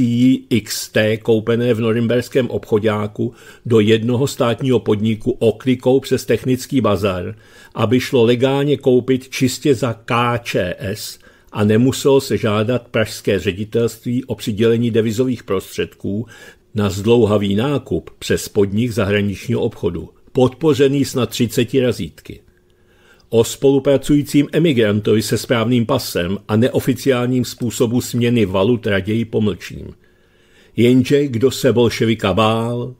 Speaker 1: XT koupené v norimberském obchodáku do jednoho státního podniku oklikou přes technický bazar, aby šlo legálně koupit čistě za KČS a nemuselo se žádat pražské ředitelství o přidělení devizových prostředků na zdlouhavý nákup přes podnik zahraničního obchodu podpořený snad 30 razítky. O spolupracujícím emigrantovi se správným pasem a neoficiálním způsobu směny valut raději pomlčím. Jenže kdo se bolševika bál,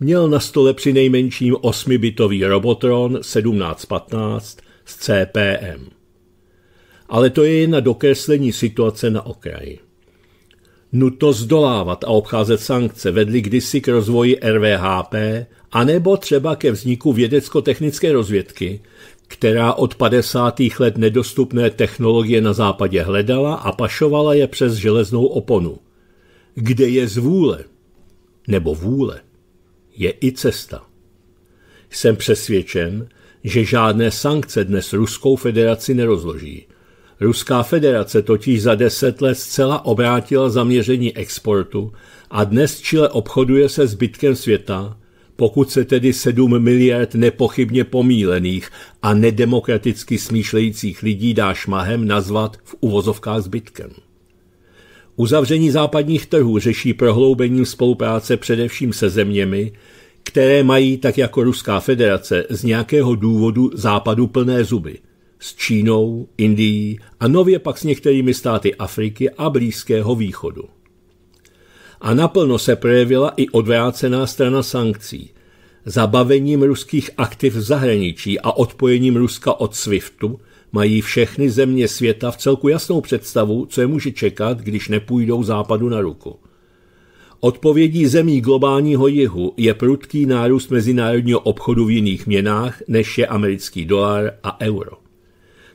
Speaker 1: měl na stole při nejmenším osmibitový Robotron 1715 s CPM. Ale to je jen na dokreslení situace na okraji. Nutnost zdolávat a obcházet sankce vedly kdysi k rozvoji RVHP anebo třeba ke vzniku vědecko-technické rozvědky, která od 50. let nedostupné technologie na západě hledala a pašovala je přes železnou oponu. Kde je zvůle, nebo vůle, je i cesta. Jsem přesvědčen, že žádné sankce dnes Ruskou federaci nerozloží. Ruská federace totiž za deset let zcela obrátila zaměření exportu a dnes Chile obchoduje se zbytkem světa, pokud se tedy 7 miliard nepochybně pomílených a nedemokraticky smýšlejících lidí dá šmahem nazvat v uvozovkách zbytkem. Uzavření západních trhů řeší prohloubením spolupráce především se zeměmi, které mají, tak jako Ruská federace, z nějakého důvodu západu plné zuby – s Čínou, Indií a nově pak s některými státy Afriky a Blízkého východu a naplno se projevila i odvrácená strana sankcí. Zabavením ruských aktiv v zahraničí a odpojením Ruska od SWIFTu mají všechny země světa v celku jasnou představu, co je může čekat, když nepůjdou západu na ruku. Odpovědí zemí globálního jihu je prudký nárůst mezinárodního obchodu v jiných měnách, než je americký dolar a euro.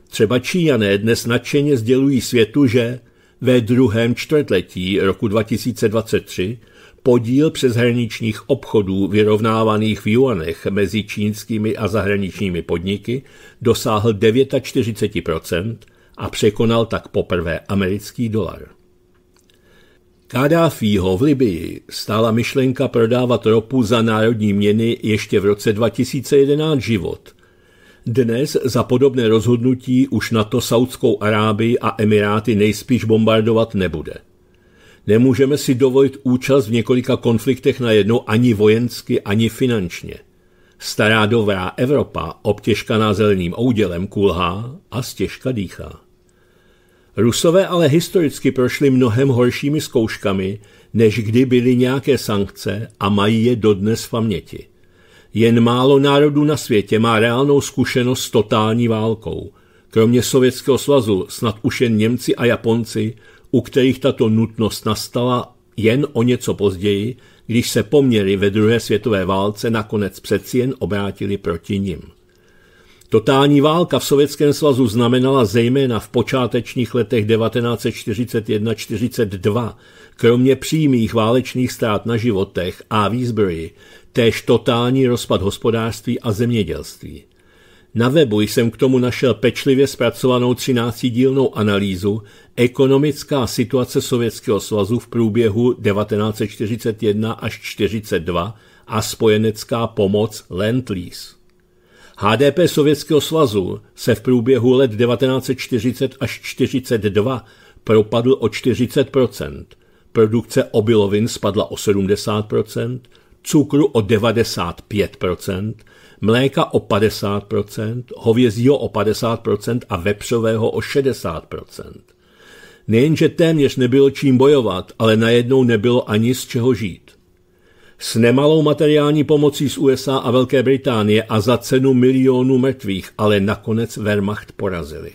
Speaker 1: Třeba Číjané dnes nadšeně sdělují světu, že ve druhém čtvrtletí roku 2023 podíl přeshraničních obchodů vyrovnávaných v juanech mezi čínskými a zahraničními podniky dosáhl 49% a překonal tak poprvé americký dolar. Kadáfího v Libii stála myšlenka prodávat ropu za národní měny ještě v roce 2011 život – dnes za podobné rozhodnutí už na to Saudskou Arábii a Emiráty nejspíš bombardovat nebude. Nemůžeme si dovolit účast v několika konfliktech najednou ani vojensky, ani finančně. Stará dobrá Evropa, obtěžkaná zeleným oudělem, kulhá a stěžka dýchá. Rusové ale historicky prošli mnohem horšími zkouškami, než kdy byly nějaké sankce a mají je dodnes v paměti. Jen málo národů na světě má reálnou zkušenost s totální válkou. Kromě Sovětského svazu snad už jen Němci a Japonci, u kterých tato nutnost nastala jen o něco později, když se poměry ve druhé světové válce nakonec přeci jen obrátili proti nim. Totální válka v Sovětském svazu znamenala zejména v počátečních letech 1941-42, kromě přímých válečných ztrát na životech a výzbroji, též totální rozpad hospodářství a zemědělství. Na webu jsem k tomu našel pečlivě zpracovanou 13-dílnou analýzu Ekonomická situace Sovětského svazu v průběhu 1941 až 1942 a spojenecká pomoc Lend-Lease. HDP Sovětského svazu se v průběhu let 1940 až 1942 propadl o 40 produkce obilovin spadla o 70 cukru o 95%, mléka o 50%, hovězího o 50% a vepřového o 60%. Nejenže téměř nebylo čím bojovat, ale najednou nebylo ani z čeho žít. S nemalou materiální pomocí z USA a Velké Británie a za cenu milionů mrtvých, ale nakonec Wehrmacht porazili.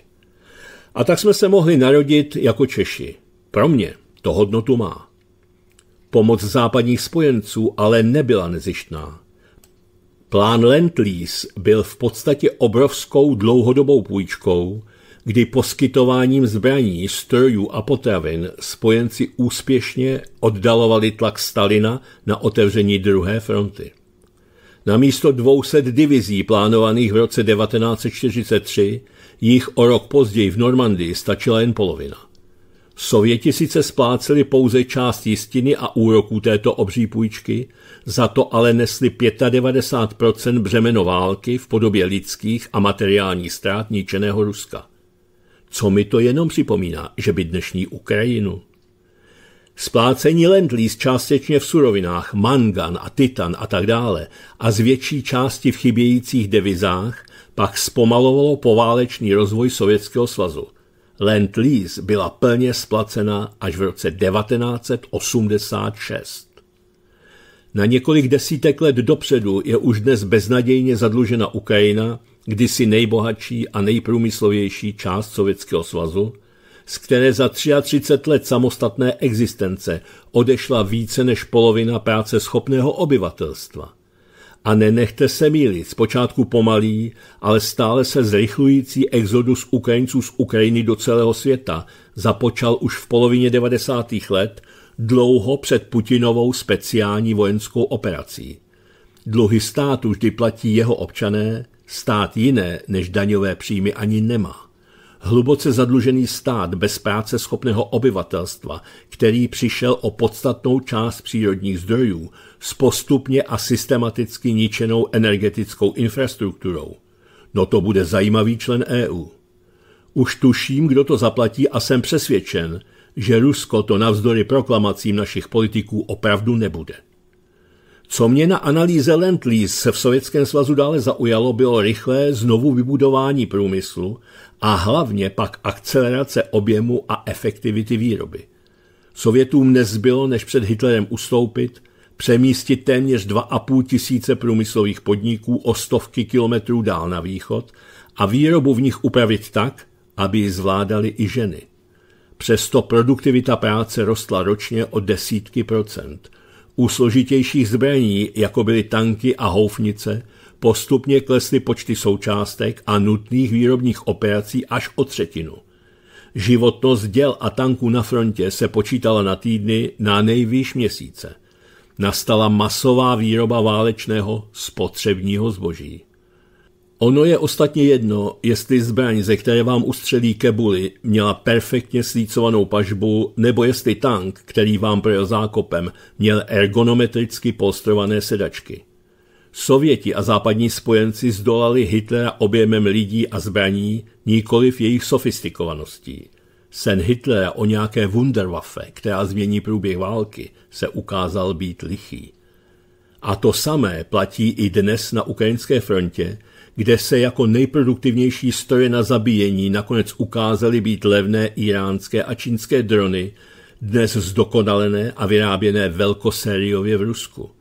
Speaker 1: A tak jsme se mohli narodit jako Češi. Pro mě to hodnotu má. Pomoc západních spojenců ale nebyla nezištná. Plán Lendlease byl v podstatě obrovskou dlouhodobou půjčkou, kdy poskytováním zbraní, strojů a potravin spojenci úspěšně oddalovali tlak Stalina na otevření druhé fronty. Na místo 200 divizí plánovaných v roce 1943 jich o rok později v Normandii stačila jen polovina. Sověti sice spláceli pouze část jistiny a úroků této obří půjčky, za to ale nesli 95% břemeno války v podobě lidských a materiálních ztrát ničeného Ruska. Co mi to jenom připomíná, že by dnešní Ukrajinu. Splácení Lendlís částečně v surovinách, mangan a titan a tak dále a z větší části v chybějících devizách pak zpomalovalo poválečný rozvoj Sovětského svazu – Land-Lease byla plně splacena až v roce 1986. Na několik desítek let dopředu je už dnes beznadějně zadlužena Ukrajina, kdysi nejbohatší a nejprůmyslovější část Sovětského svazu, z které za 33 let samostatné existence odešla více než polovina práce schopného obyvatelstva – a nenechte se mílit, zpočátku pomalý, ale stále se zrychlující exodus Ukrajinců z Ukrajiny do celého světa započal už v polovině 90. let, dlouho před Putinovou speciální vojenskou operací. Dluhy státu vždy platí jeho občané, stát jiné než daňové příjmy ani nemá hluboce zadlužený stát bez práce schopného obyvatelstva, který přišel o podstatnou část přírodních zdrojů, s postupně a systematicky ničenou energetickou infrastrukturou. No to bude zajímavý člen EU. Už tuším, kdo to zaplatí a jsem přesvědčen, že Rusko to navzdory proklamacím našich politiků opravdu nebude. Co mě na analýze lend v Sovětském svazu dále zaujalo, bylo rychlé znovu vybudování průmyslu a hlavně pak akcelerace objemu a efektivity výroby. Sovětům nezbylo, než před Hitlerem ustoupit přemístit téměř 2,5 tisíce průmyslových podniků o stovky kilometrů dál na východ a výrobu v nich upravit tak, aby ji zvládali i ženy. Přesto produktivita práce rostla ročně o desítky procent. U složitějších zbraní, jako byly tanky a houfnice, postupně klesly počty součástek a nutných výrobních operací až o třetinu. Životnost děl a tanků na frontě se počítala na týdny, na nejvýš měsíce nastala masová výroba válečného spotřebního zboží. Ono je ostatně jedno, jestli zbraň, ze které vám ustřelí kebuly, měla perfektně slícovanou pažbu, nebo jestli tank, který vám projel zákopem, měl ergonometricky polstrované sedačky. Sověti a západní spojenci zdolali Hitlera objemem lidí a zbraní, nikoliv jejich sofistikovaností – Sen Hitlera o nějaké Wunderwaffe, která změní průběh války, se ukázal být lichý. A to samé platí i dnes na ukrajinské frontě, kde se jako nejproduktivnější stroje na zabíjení nakonec ukázaly být levné iránské a čínské drony, dnes zdokonalené a vyráběné velkosériově v Rusku.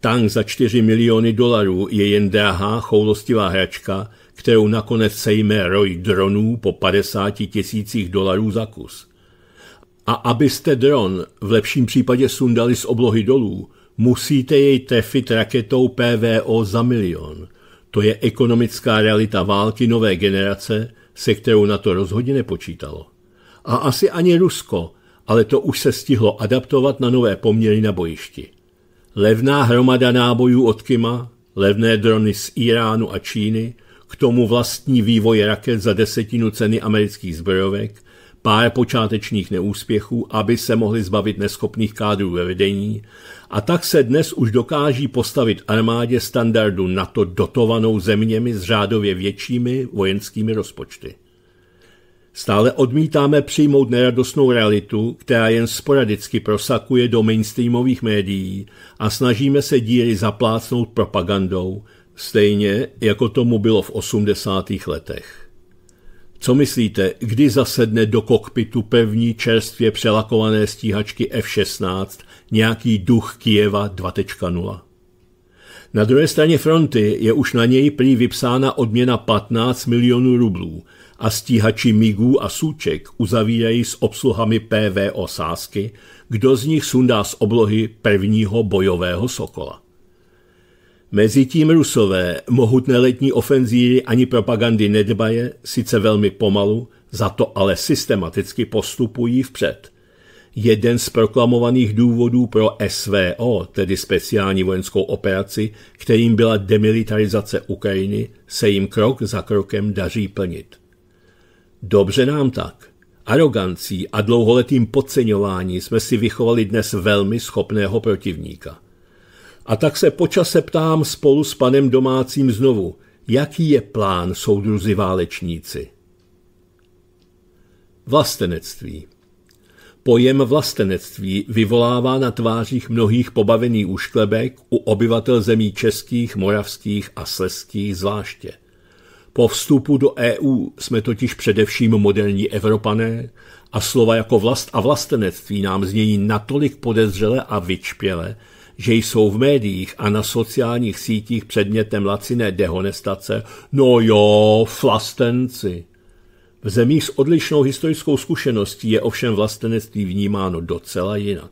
Speaker 1: Tank za 4 miliony dolarů je jen drahá choulostivá hračka, kterou nakonec sejme roj dronů po 50 tisících dolarů za kus. A abyste dron v lepším případě sundali z oblohy dolů, musíte jej trefit raketou PVO za milion. To je ekonomická realita války nové generace, se kterou na to rozhodně nepočítalo. A asi ani Rusko, ale to už se stihlo adaptovat na nové poměry na bojišti. Levná hromada nábojů od Kima, levné drony z Iránu a Číny, k tomu vlastní vývoj raket za desetinu ceny amerických zbrojovek, pár počátečních neúspěchů, aby se mohli zbavit neschopných kádrů ve vedení a tak se dnes už dokáží postavit armádě standardu NATO dotovanou zeměmi s řádově většími vojenskými rozpočty. Stále odmítáme přijmout neradostnou realitu, která jen sporadicky prosakuje do mainstreamových médií a snažíme se díry zaplácnout propagandou, stejně jako tomu bylo v 80. letech. Co myslíte, kdy zasedne do kokpitu pevní čerstvě přelakované stíhačky F-16 nějaký duch Kijeva 2.0? Na druhé straně fronty je už na něj prý vypsána odměna 15 milionů rublů a stíhači migů a Sůček uzavírají s obsluhami PVO sásky, kdo z nich sundá z oblohy prvního bojového sokola. Mezitím Rusové mohutné letní ofenzíry ani propagandy nedbaje, sice velmi pomalu, za to ale systematicky postupují vpřed. Jeden z proklamovaných důvodů pro SVO, tedy speciální vojenskou operaci, kterým byla demilitarizace Ukrajiny, se jim krok za krokem daří plnit. Dobře nám tak. Arogancí a dlouholetým podceňování jsme si vychovali dnes velmi schopného protivníka – a tak se počase ptám spolu s panem domácím znovu, jaký je plán soudruzy válečníci? Vlastenectví Pojem vlastenectví vyvolává na tvářích mnohých pobavený úšklebek u obyvatel zemí českých, moravských a sleských zvláště. Po vstupu do EU jsme totiž především moderní Evropané a slova jako vlast a vlastenectví nám znějí natolik podezřele a vyčpěle, že jsou v médiích a na sociálních sítích předmětem laciné dehonestace, no jo, vlastenci. V zemích s odlišnou historickou zkušeností je ovšem vlastenectví vnímáno docela jinak.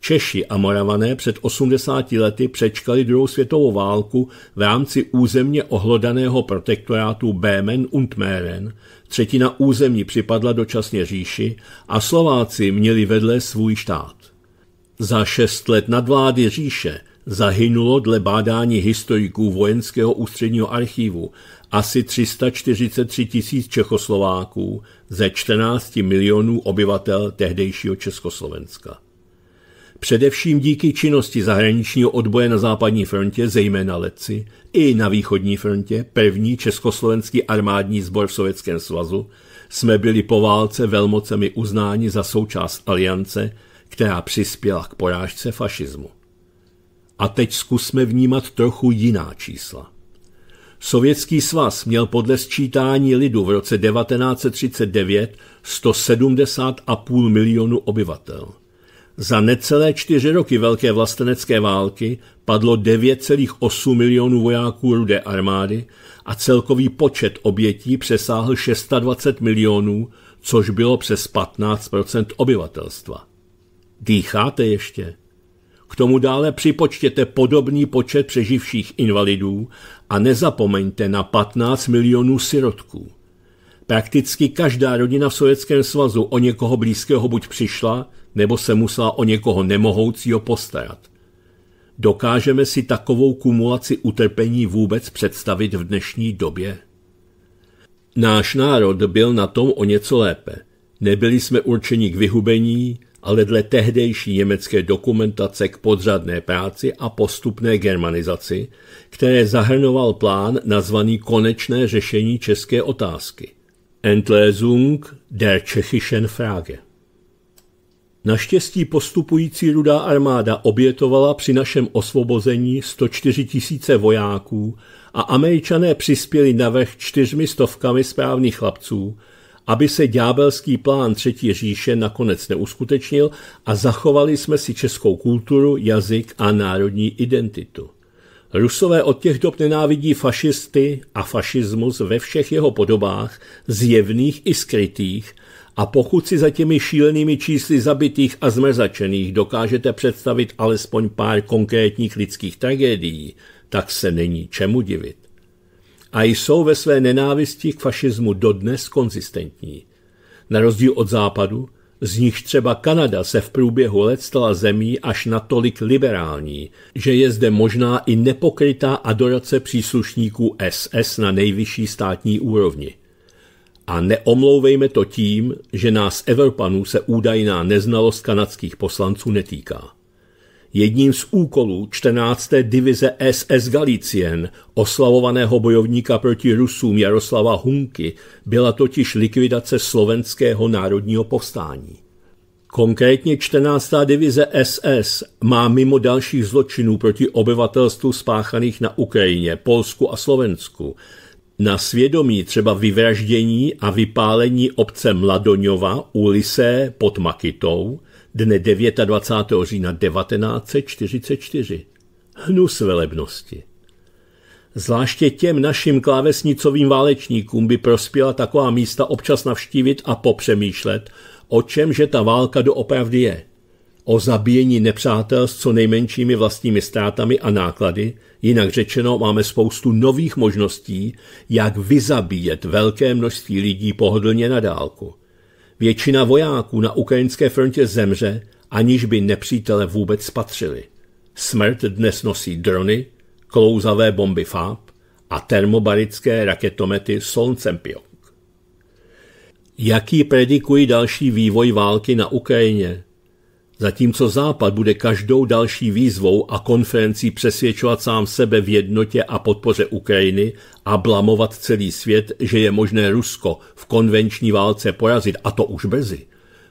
Speaker 1: Češi a Moravané před 80 lety přečkali druhou světovou válku v rámci územně ohlodaného protektorátu Bémen und Mähren, třetina území připadla dočasně říši a Slováci měli vedle svůj štát. Za šest let vlády říše zahynulo dle bádání historiků vojenského ústředního archivu asi 343 tisíc Čechoslováků ze 14 milionů obyvatel tehdejšího Československa. Především díky činnosti zahraničního odboje na západní frontě, zejména Leci, i na východní frontě, první československý armádní sbor v Sovětském svazu, jsme byli po válce velmocemi uznáni za součást aliance, která přispěla k porážce fašismu. A teď zkusme vnímat trochu jiná čísla. Sovětský svaz měl podle sčítání lidu v roce 1939 170,5 milionu obyvatel. Za necelé čtyři roky Velké vlastenecké války padlo 9,8 milionů vojáků rudé armády a celkový počet obětí přesáhl 620 milionů, což bylo přes 15 obyvatelstva. Dýcháte ještě? K tomu dále připočtěte podobný počet přeživších invalidů a nezapomeňte na 15 milionů sirotků. Prakticky každá rodina v Sovětském svazu o někoho blízkého buď přišla, nebo se musela o někoho nemohoucího postarat. Dokážeme si takovou kumulaci utrpení vůbec představit v dnešní době? Náš národ byl na tom o něco lépe. Nebyli jsme určeni k vyhubení, ale dle tehdejší německé dokumentace k podřadné práci a postupné germanizaci, které zahrnoval plán nazvaný Konečné řešení české otázky. Entlösung der Tschechischen Frage. Naštěstí postupující rudá armáda obětovala při našem osvobození 104 tisíce vojáků a američané přispěli na vrch čtyřmi stovkami správných chlapců, aby se ďábelský plán Třetí říše nakonec neuskutečnil a zachovali jsme si českou kulturu, jazyk a národní identitu. Rusové od těch dob nenávidí fašisty a fašismus ve všech jeho podobách, zjevných i skrytých, a pokud si za těmi šílenými čísly zabitých a zmrzačených dokážete představit alespoň pár konkrétních lidských tragédií, tak se není čemu divit a jsou ve své nenávisti k fašismu dodnes konzistentní. Na rozdíl od západu, z nich třeba Kanada se v průběhu let stala zemí až natolik liberální, že je zde možná i nepokrytá adorace příslušníků SS na nejvyšší státní úrovni. A neomlouvejme to tím, že nás Evropanů se údajná neznalost kanadských poslanců netýká jedním z úkolů 14. divize SS Galicien, oslavovaného bojovníka proti Rusům Jaroslava Hunky, byla totiž likvidace slovenského národního povstání. Konkrétně 14. divize SS má mimo dalších zločinů proti obyvatelstvu spáchaných na Ukrajině, Polsku a Slovensku na svědomí třeba vyvraždění a vypálení obce Mladoňova u Lise pod Makitou, dne 29. října 1944. Hnus velebnosti. Zvláště těm našim klávesnicovým válečníkům by prospěla taková místa občas navštívit a popřemýšlet, o že ta válka doopravdy je. O zabíjení nepřátel s co nejmenšími vlastními ztrátami a náklady, jinak řečeno máme spoustu nových možností, jak vyzabíjet velké množství lidí pohodlně na dálku – Většina vojáků na ukrajinské frontě zemře, aniž by nepřítele vůbec spatřili. Smrt dnes nosí drony, klouzavé bomby FAB a termobarické raketomety Solncempiok. Jaký predikují další vývoj války na Ukrajině? Zatímco Západ bude každou další výzvou a konferencí přesvědčovat sám sebe v jednotě a podpoře Ukrajiny a blamovat celý svět, že je možné Rusko v konvenční válce porazit, a to už brzy,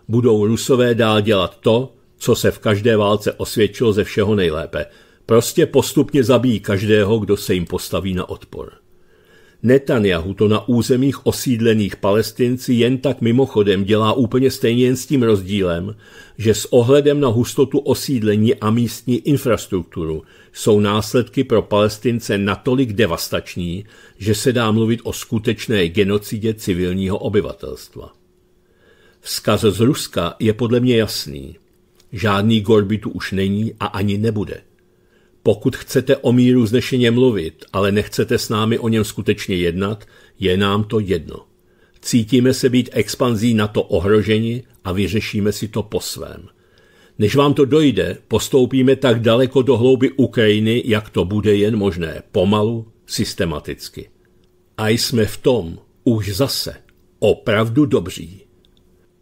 Speaker 1: budou Rusové dál dělat to, co se v každé válce osvědčilo ze všeho nejlépe. Prostě postupně zabíjí každého, kdo se jim postaví na odpor. Netanyahu to na územích osídlených palestinci jen tak mimochodem dělá úplně stejně jen s tím rozdílem, že s ohledem na hustotu osídlení a místní infrastrukturu jsou následky pro palestince natolik devastační, že se dá mluvit o skutečné genocidě civilního obyvatelstva. Vzkaz z Ruska je podle mě jasný. Žádný Gorbitu už není a ani nebude. Pokud chcete o míru znešeně mluvit, ale nechcete s námi o něm skutečně jednat, je nám to jedno. Cítíme se být expanzí na to ohroženi a vyřešíme si to po svém. Než vám to dojde, postoupíme tak daleko do hlouby Ukrajiny, jak to bude jen možné, pomalu, systematicky. A jsme v tom už zase opravdu dobří.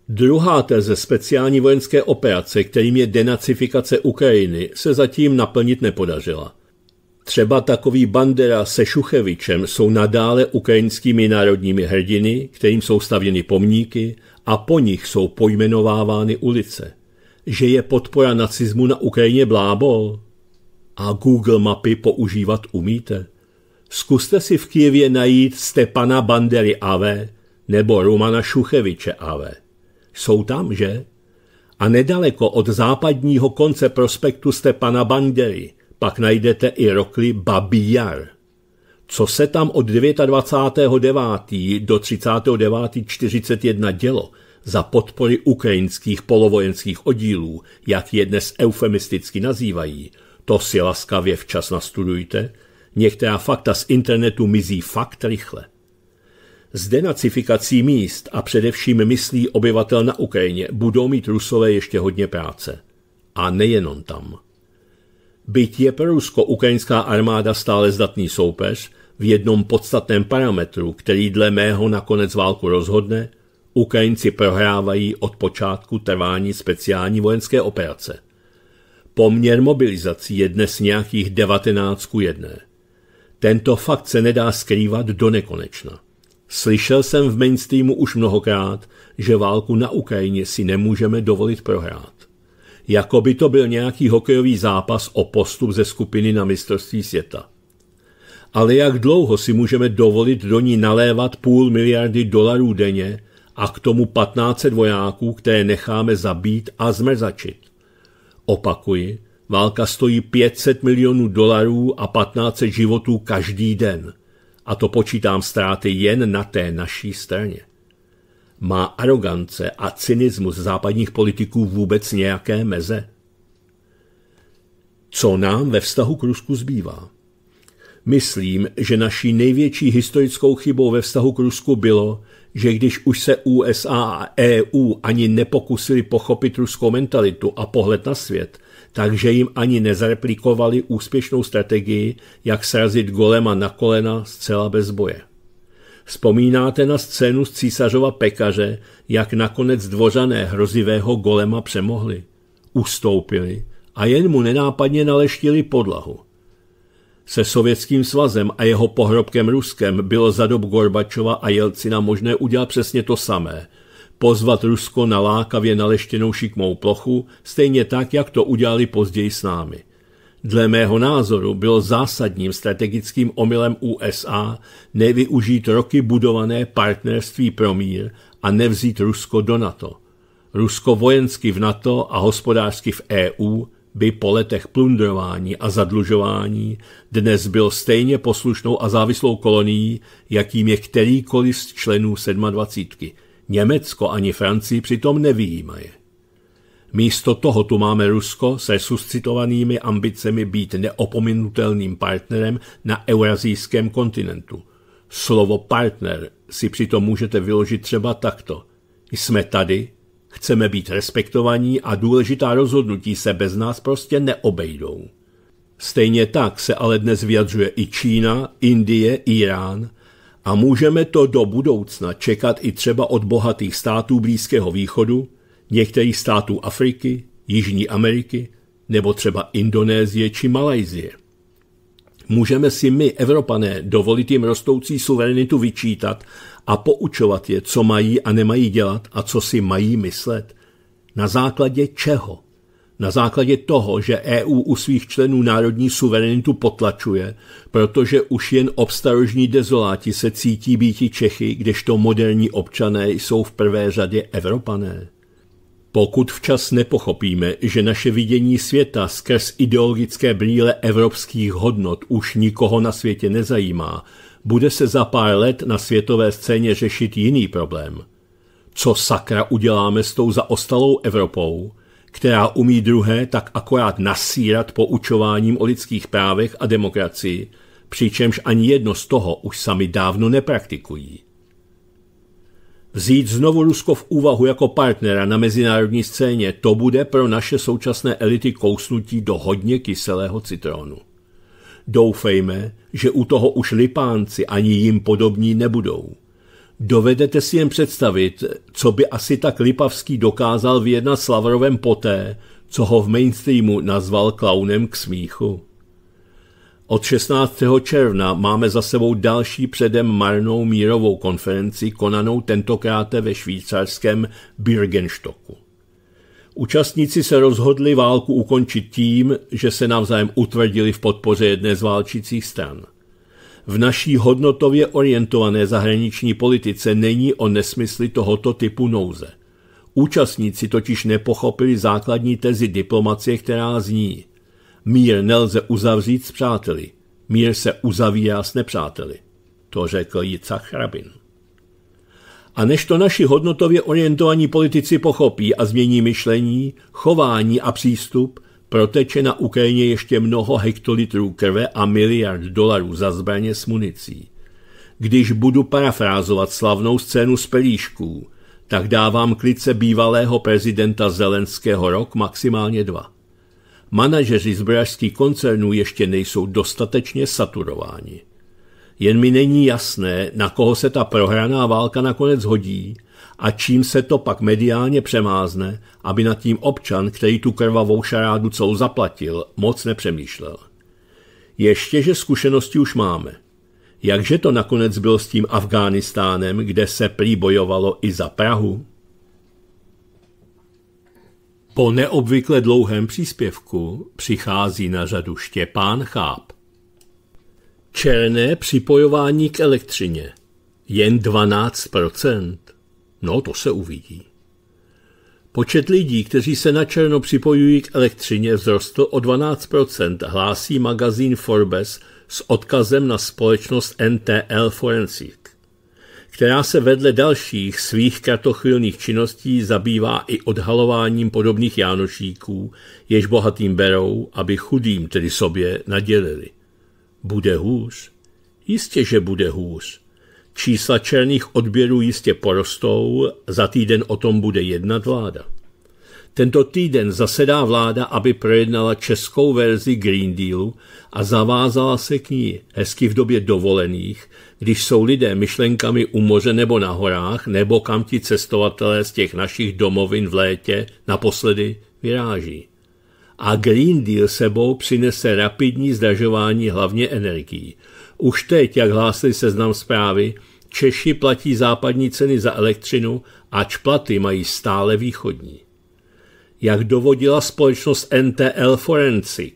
Speaker 1: Druhá teze speciální vojenské operace, kterým je denacifikace Ukrajiny, se zatím naplnit nepodařila. Třeba takový Bandera se Šuchevičem jsou nadále ukrajinskými národními hrdiny, kterým jsou stavěny pomníky a po nich jsou pojmenovávány ulice. Že je podpora nacismu na Ukrajině blábol? A Google mapy používat umíte? Zkuste si v Kijevě najít Stepana Bandery Ave nebo Romana Šucheviče Ave. Jsou tam, že? A nedaleko od západního konce prospektu Stepana Bandery pak najdete i rokly Babi Jar. Co se tam od 29.9. do 39.41 dělo za podpory ukrajinských polovojenských oddílů, jak je dnes eufemisticky nazývají, to si laskavě včas nastudujte, některá fakta z internetu mizí fakt rychle. S denacifikací míst a především myslí obyvatel na Ukrajině budou mít Rusové ještě hodně práce. A nejenom tam. Byť je pro Rusko-ukrajinská armáda stále zdatný soupeř, v jednom podstatném parametru, který dle mého nakonec válku rozhodne, Ukrajinci prohrávají od počátku trvání speciální vojenské operace. Poměr mobilizací je dnes nějakých 19 jedné. 1. Tento fakt se nedá skrývat do nekonečna. Slyšel jsem v mainstreamu už mnohokrát, že válku na Ukrajině si nemůžeme dovolit prohrát. Jako by to byl nějaký hokejový zápas o postup ze skupiny na mistrovství světa. Ale jak dlouho si můžeme dovolit do ní nalévat půl miliardy dolarů denně a k tomu 15 vojáků, které necháme zabít a zmrzačit? Opakuji, válka stojí 500 milionů dolarů a 15 životů každý den – a to počítám ztráty jen na té naší straně. Má arogance a cynismus západních politiků vůbec nějaké meze? Co nám ve vztahu k Rusku zbývá? Myslím, že naší největší historickou chybou ve vztahu k Rusku bylo, že když už se USA a EU ani nepokusili pochopit ruskou mentalitu a pohled na svět, takže jim ani nezreplikovali úspěšnou strategii, jak srazit Golema na kolena zcela bez boje. Vzpomínáte na scénu z císařova pekaře, jak nakonec dvořané hrozivého Golema přemohli, ustoupili a jen mu nenápadně naleštili podlahu. Se Sovětským svazem a jeho pohrobkem Ruskem bylo za dob Gorbačova a Jelcina možné udělat přesně to samé, pozvat Rusko na lákavě naleštěnou šikmou plochu, stejně tak, jak to udělali později s námi. Dle mého názoru byl zásadním strategickým omylem USA nevyužít roky budované partnerství pro mír a nevzít Rusko do NATO. Rusko vojensky v NATO a hospodářsky v EU by po letech plundrování a zadlužování dnes byl stejně poslušnou a závislou kolonií, jakým je kterýkoliv z členů 27. Německo ani Francii přitom nevýjímaje. Místo toho tu máme Rusko se suscitovanými ambicemi být neopominutelným partnerem na eurazijském kontinentu. Slovo partner si přitom můžete vyložit třeba takto. Jsme tady, chceme být respektovaní a důležitá rozhodnutí se bez nás prostě neobejdou. Stejně tak se ale dnes vyjadřuje i Čína, Indie, Irán, a můžeme to do budoucna čekat i třeba od bohatých států Blízkého východu, některých států Afriky, Jižní Ameriky nebo třeba Indonésie či Malajzie. Můžeme si my, Evropané, dovolit jim rostoucí suverenitu vyčítat a poučovat je, co mají a nemají dělat a co si mají myslet. Na základě čeho? na základě toho, že EU u svých členů národní suverenitu potlačuje, protože už jen obstarožní dezoláti se cítí býti Čechy, kdežto moderní občané jsou v prvé řadě Evropané. Pokud včas nepochopíme, že naše vidění světa skrz ideologické brýle evropských hodnot už nikoho na světě nezajímá, bude se za pár let na světové scéně řešit jiný problém. Co sakra uděláme s tou zaostalou Evropou – která umí druhé tak akorát nasírat poučováním o lidských právech a demokracii, přičemž ani jedno z toho už sami dávno nepraktikují. Vzít znovu Rusko v úvahu jako partnera na mezinárodní scéně, to bude pro naše současné elity kousnutí do hodně kyselého citronu. Doufejme, že u toho už lipánci ani jim podobní nebudou. Dovedete si jen představit, co by asi tak Lipavský dokázal vyjednat s Lavrovem poté, co ho v mainstreamu nazval klaunem k smíchu. Od 16. června máme za sebou další předem marnou mírovou konferenci, konanou tentokrát ve švýcarském Birgenstocku. Účastníci se rozhodli válku ukončit tím, že se navzájem utvrdili v podpoře jedné z válčících stran – v naší hodnotově orientované zahraniční politice není o nesmysly tohoto typu nouze. Účastníci totiž nepochopili základní tezi diplomacie, která zní Mír nelze uzavřít s přáteli, mír se uzavírá s nepřáteli. To řekl Jicach Rabin. A než to naši hodnotově orientovaní politici pochopí a změní myšlení, chování a přístup, proteče na Ukrajině ještě mnoho hektolitrů krve a miliard dolarů za zbraně s municí. Když budu parafrázovat slavnou scénu z pelíšků, tak dávám klice bývalého prezidenta Zelenského rok maximálně dva. Manažeři zbrojařských koncernů ještě nejsou dostatečně saturováni jen mi není jasné, na koho se ta prohraná válka nakonec hodí a čím se to pak mediálně přemázne, aby nad tím občan, který tu krvavou šarádu celou zaplatil, moc nepřemýšlel. Ještě, že zkušenosti už máme. Jakže to nakonec bylo s tím Afghánistánem, kde se prý bojovalo i za Prahu? Po neobvykle dlouhém příspěvku přichází na řadu Štěpán Cháp. Černé připojování k elektřině. Jen 12%. No, to se uvidí. Počet lidí, kteří se na černo připojují k elektřině, vzrostl o 12%, hlásí magazín Forbes s odkazem na společnost NTL Forensic, která se vedle dalších svých kratochvilných činností zabývá i odhalováním podobných jánošíků, jež bohatým berou, aby chudým, tedy sobě, nadělili. Bude hůř? Jistě, že bude hůř. Čísla černých odběrů jistě porostou, za týden o tom bude jednat vláda. Tento týden zasedá vláda, aby projednala českou verzi Green Dealu a zavázala se k ní hezky v době dovolených, když jsou lidé myšlenkami u moře nebo na horách, nebo kam ti cestovatelé z těch našich domovin v létě naposledy vyráží a Green Deal sebou přinese rapidní zdražování hlavně energií. Už teď, jak hlásili seznam zprávy, Češi platí západní ceny za elektřinu, ač platy mají stále východní. Jak dovodila společnost NTL Forensic,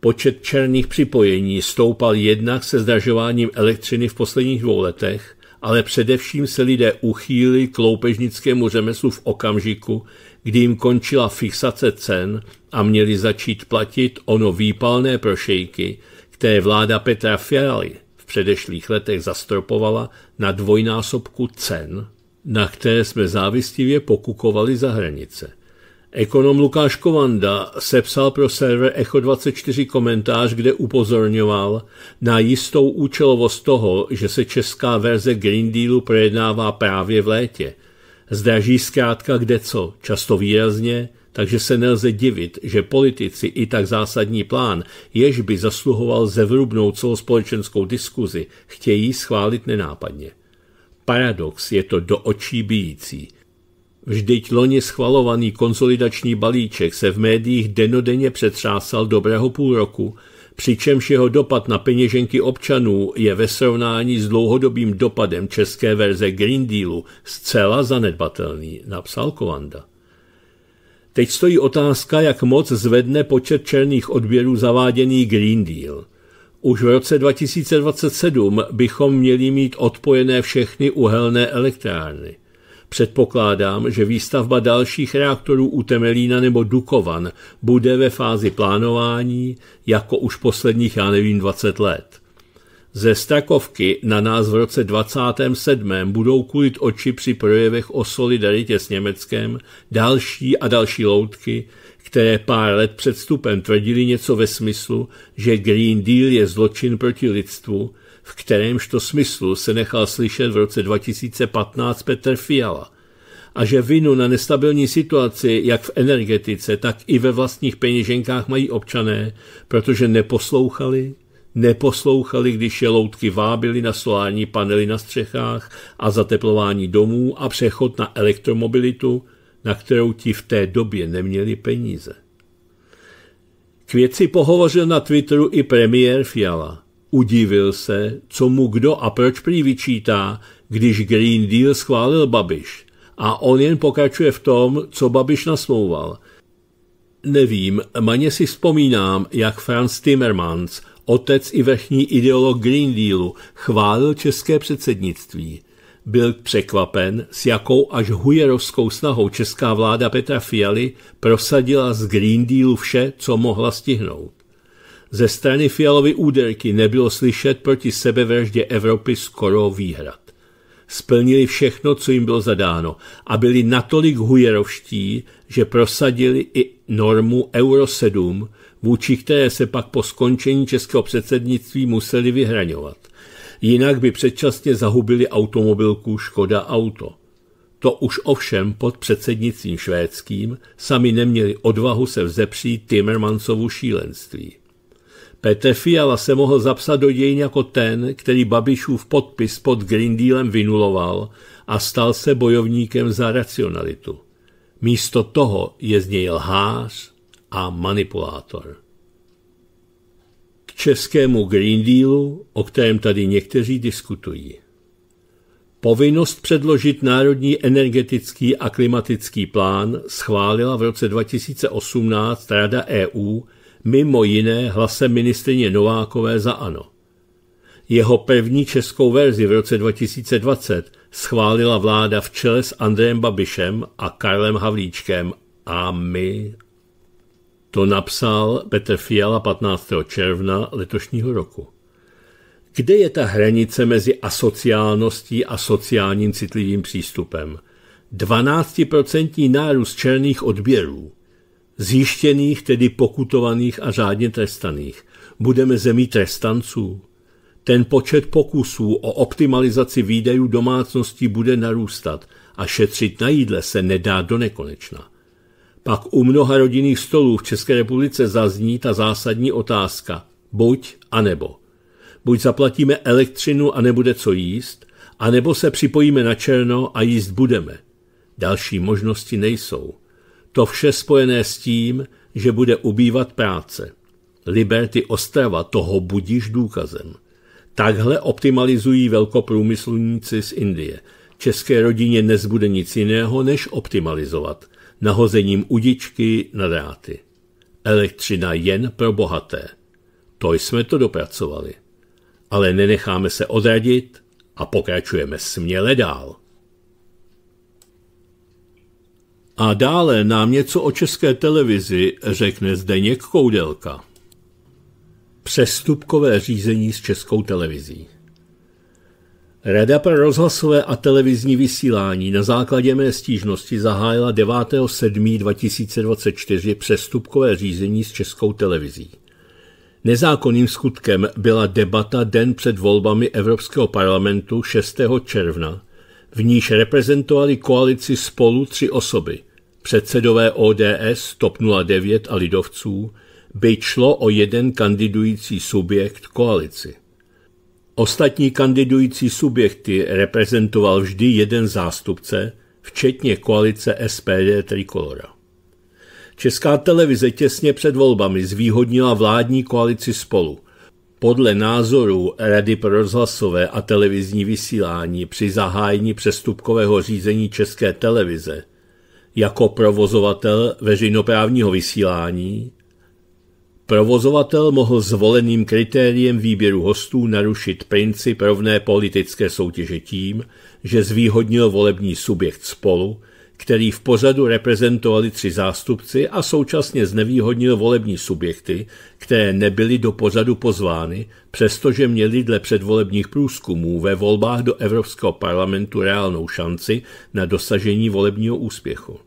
Speaker 1: počet černých připojení stoupal jednak se zdražováním elektřiny v posledních dvou letech, ale především se lidé uchýlili k loupežnickému řemeslu v okamžiku, kdy jim končila fixace cen a měli začít platit ono výpalné prošejky, které vláda Petra Fialy v předešlých letech zastropovala na dvojnásobku cen, na které jsme závistivě pokukovali za hranice. Ekonom Lukáš Kovanda sepsal pro server Echo24 komentář, kde upozorňoval na jistou účelovost toho, že se česká verze Green Dealu projednává právě v létě – Zdraží zkrátka kde co, často výrazně, takže se nelze divit, že politici i tak zásadní plán, jež by zasluhoval zevrubnou celospolečenskou diskuzi, chtějí schválit nenápadně. Paradox je to do očí bíjící. Vždyť loni schvalovaný konsolidační balíček se v médiích denodenně přetřásal dobrého půl roku – přičemž jeho dopad na peněženky občanů je ve srovnání s dlouhodobým dopadem české verze Green Dealu zcela zanedbatelný, napsal Kovanda. Teď stojí otázka, jak moc zvedne počet černých odběrů zaváděný Green Deal. Už v roce 2027 bychom měli mít odpojené všechny uhelné elektrárny – Předpokládám, že výstavba dalších reaktorů u Temelína nebo Dukovan bude ve fázi plánování jako už posledních, já nevím, 20 let. Ze Strakovky na nás v roce 27. budou kulit oči při projevech o solidaritě s Německem další a další loutky, které pár let před vstupem tvrdili něco ve smyslu, že Green Deal je zločin proti lidstvu, v kterémž to smyslu se nechal slyšet v roce 2015 Petr Fiala a že vinu na nestabilní situaci jak v energetice, tak i ve vlastních peněženkách mají občané, protože neposlouchali, neposlouchali, když je loutky vábily na solární panely na střechách a zateplování domů a přechod na elektromobilitu, na kterou ti v té době neměli peníze. K věci pohovořil na Twitteru i premiér Fiala. Udivil se, co mu kdo a proč prý vyčítá, když Green Deal schválil Babiš. A on jen pokračuje v tom, co Babiš nasmlouval. Nevím, maně si vzpomínám, jak Franz Timmermans, otec i vrchní ideolog Green Dealu, chválil české předsednictví. Byl překvapen, s jakou až hujerovskou snahou česká vláda Petra Fialy prosadila z Green Dealu vše, co mohla stihnout. Ze strany Fialovy úderky nebylo slyšet proti sebevraždě Evropy skoro výhrad. Splnili všechno, co jim bylo zadáno a byli natolik hujerovští, že prosadili i normu Euro 7, vůči které se pak po skončení českého předsednictví museli vyhraňovat. Jinak by předčasně zahubili automobilku Škoda Auto. To už ovšem pod předsednictvím švédským sami neměli odvahu se vzepřít Timmermansovu šílenství. Petr Fiala se mohl zapsat do dějin jako ten, který Babišův podpis pod Green Dealem vynuloval a stal se bojovníkem za racionalitu. Místo toho je z něj lhář a manipulátor. K českému Green Dealu, o kterém tady někteří diskutují. Povinnost předložit Národní energetický a klimatický plán schválila v roce 2018 Rada EU mimo jiné hlasem ministrině Novákové za ANO. Jeho první českou verzi v roce 2020 schválila vláda v čele s Andrejem Babišem a Karlem Havlíčkem a my. To napsal Petr Fiala 15. června letošního roku. Kde je ta hranice mezi asociálností a sociálním citlivým přístupem? 12% nárůst černých odběrů – zjištěných, tedy pokutovaných a řádně trestaných. Budeme zemí trestanců. Ten počet pokusů o optimalizaci výdajů domácností bude narůstat a šetřit na jídle se nedá do nekonečna. Pak u mnoha rodinných stolů v České republice zazní ta zásadní otázka buď a nebo. Buď zaplatíme elektřinu a nebude co jíst, anebo se připojíme na černo a jíst budeme. Další možnosti nejsou. To vše spojené s tím, že bude ubývat práce. Liberty Ostrava toho budíš důkazem. Takhle optimalizují velkoprůmyslníci z Indie. České rodině nezbude nic jiného, než optimalizovat. Nahozením udičky na dráty. Elektřina jen pro bohaté. To jsme to dopracovali. Ale nenecháme se odradit a pokračujeme směle dál. A dále nám něco o české televizi řekne Zdeněk Koudelka. Přestupkové řízení s českou televizí. Rada pro rozhlasové a televizní vysílání na základě mé stížnosti zahájila 9.7.2024 přestupkové řízení s českou televizí. Nezákonným skutkem byla debata den před volbami Evropského parlamentu 6. června, v níž reprezentovali koalici spolu tři osoby – předsedové ODS, TOP 09 a lidovců, by šlo o jeden kandidující subjekt koalici. Ostatní kandidující subjekty reprezentoval vždy jeden zástupce, včetně koalice SPD Trikolora. Česká televize těsně před volbami zvýhodnila vládní koalici spolu. Podle názoru Rady pro rozhlasové a televizní vysílání při zahájení přestupkového řízení České televize – jako provozovatel veřejnoprávního vysílání, provozovatel mohl zvoleným kritériem výběru hostů narušit princip rovné politické soutěže tím, že zvýhodnil volební subjekt spolu, který v pořadu reprezentovali tři zástupci a současně znevýhodnil volební subjekty, které nebyly do pořadu pozvány, přestože měly dle předvolebních průzkumů ve volbách do Evropského parlamentu reálnou šanci na dosažení volebního úspěchu.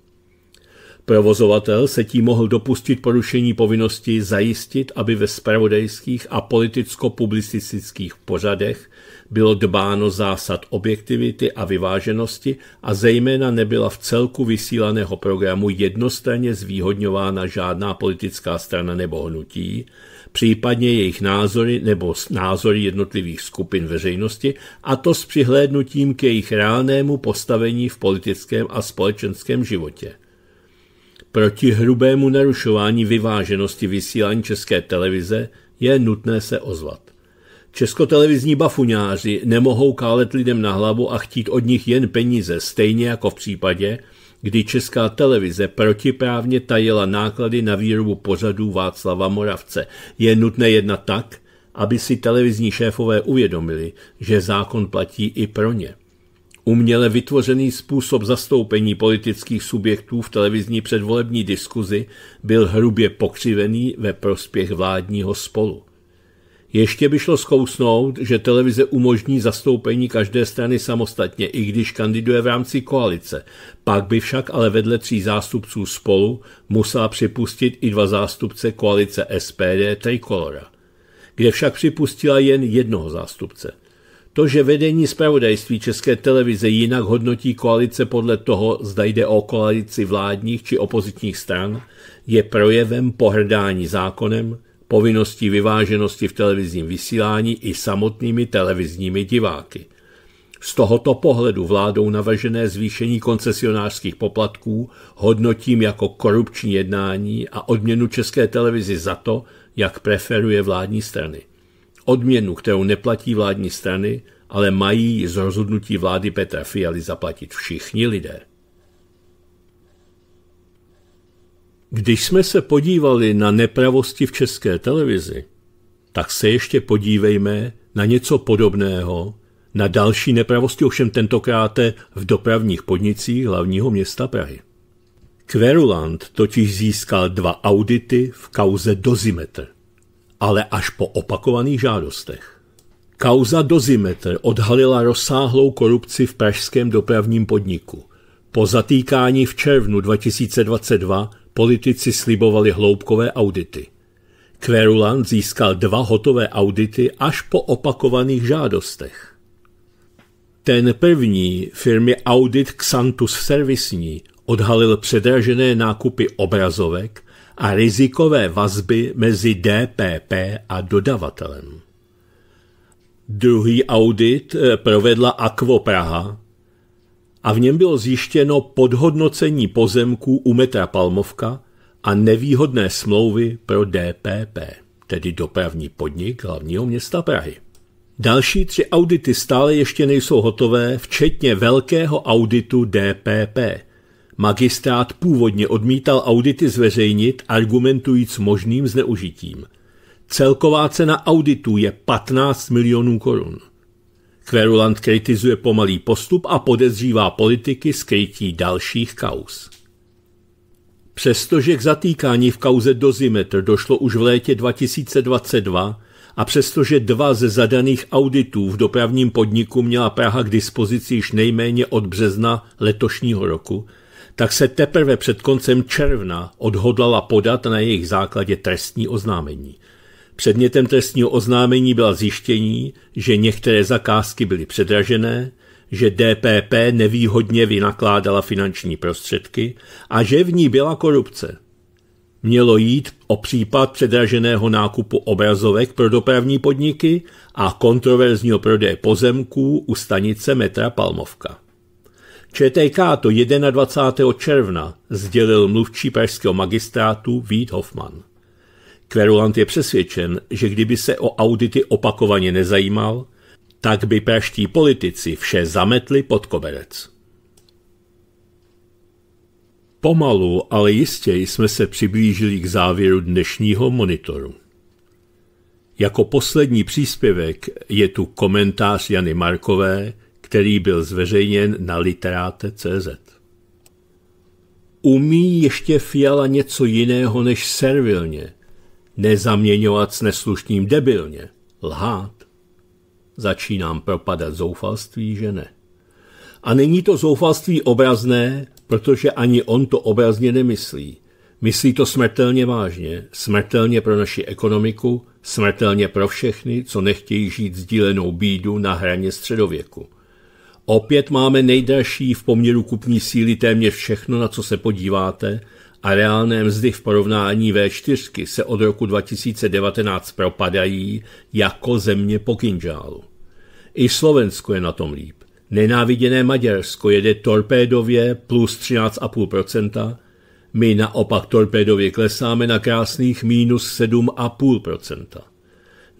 Speaker 1: Provozovatel se tím mohl dopustit porušení povinnosti zajistit, aby ve spravodajských a politicko-publicistických pořadech bylo dbáno zásad objektivity a vyváženosti a zejména nebyla v celku vysílaného programu jednostranně zvýhodňována žádná politická strana nebo hnutí, případně jejich názory nebo názory jednotlivých skupin veřejnosti, a to s přihlédnutím k jejich reálnému postavení v politickém a společenském životě. Proti hrubému narušování vyváženosti vysílání české televize je nutné se ozvat. Českotelevizní bafuňáři nemohou kálet lidem na hlavu a chtít od nich jen peníze, stejně jako v případě, kdy česká televize protiprávně tajila náklady na výrobu pořadů Václava Moravce. Je nutné jednat tak, aby si televizní šéfové uvědomili, že zákon platí i pro ně. Uměle vytvořený způsob zastoupení politických subjektů v televizní předvolební diskuzi byl hrubě pokřivený ve prospěch vládního spolu. Ještě by šlo zkousnout, že televize umožní zastoupení každé strany samostatně, i když kandiduje v rámci koalice. Pak by však ale vedle tří zástupců spolu musela připustit i dva zástupce koalice SPD Tricolora, kde však připustila jen jednoho zástupce – to, že vedení zpravodajství České televize jinak hodnotí koalice podle toho, zda jde o koalici vládních či opozičních stran, je projevem pohrdání zákonem, povinností vyváženosti v televizním vysílání i samotnými televizními diváky. Z tohoto pohledu vládou navržené zvýšení koncesionářských poplatků hodnotím jako korupční jednání a odměnu České televizi za to, jak preferuje vládní strany. Odměnu, kterou neplatí vládní strany, ale mají z rozhodnutí vlády Petra Fialy zaplatit všichni lidé. Když jsme se podívali na nepravosti v české televizi, tak se ještě podívejme na něco podobného, na další nepravosti, ovšem tentokrát v dopravních podnicích hlavního města Prahy. Kverulant totiž získal dva audity v kauze dozimetr ale až po opakovaných žádostech. Kauza Dozimetr odhalila rozsáhlou korupci v pražském dopravním podniku. Po zatýkání v červnu 2022 politici slibovali hloubkové audity. Kverulant získal dva hotové audity až po opakovaných žádostech. Ten první firmy Audit Xantus Servisní odhalil předražené nákupy obrazovek, a rizikové vazby mezi DPP a dodavatelem. Druhý audit eh, provedla Aquo Praha a v něm bylo zjištěno podhodnocení pozemků u metra Palmovka a nevýhodné smlouvy pro DPP, tedy dopravní podnik hlavního města Prahy. Další tři audity stále ještě nejsou hotové, včetně velkého auditu DPP – Magistrát původně odmítal audity zveřejnit, argumentujíc možným zneužitím. Celková cena auditů je 15 milionů korun. Kverulant kritizuje pomalý postup a podezřívá politiky skrytí dalších kaus. Přestože k zatýkání v kauze Dozimetr došlo už v létě 2022 a přestože dva ze zadaných auditů v dopravním podniku měla Praha k dispozici již nejméně od března letošního roku – tak se teprve před koncem června odhodlala podat na jejich základě trestní oznámení. Předmětem trestního oznámení byla zjištění, že některé zakázky byly předražené, že DPP nevýhodně vynakládala finanční prostředky a že v ní byla korupce. Mělo jít o případ předraženého nákupu obrazovek pro dopravní podniky a kontroverzního prodeje pozemků u stanice metra Palmovka. ČTK to 21. června sdělil mluvčí pražského magistrátu Vít Hoffman. Kverulant je přesvědčen, že kdyby se o audity opakovaně nezajímal, tak by praští politici vše zametli pod koberec. Pomalu, ale jistě jsme se přiblížili k závěru dnešního monitoru. Jako poslední příspěvek je tu komentář Jany Markové který byl zveřejněn na literáte.cz. Umí ještě Fiala něco jiného než servilně, nezaměňovat s neslušným debilně, lhát. Začínám propadat zoufalství, že ne. A není to zoufalství obrazné, protože ani on to obrazně nemyslí. Myslí to smrtelně vážně, smrtelně pro naši ekonomiku, smrtelně pro všechny, co nechtějí žít sdílenou bídu na hraně středověku – Opět máme nejdražší v poměru kupní síly téměř všechno, na co se podíváte, a reálné mzdy v porovnání V4 se od roku 2019 propadají jako země po kinžálu. I Slovensko je na tom líp. Nenáviděné Maďarsko jede torpédově plus 13,5%, my naopak torpédově klesáme na krásných minus 7,5%.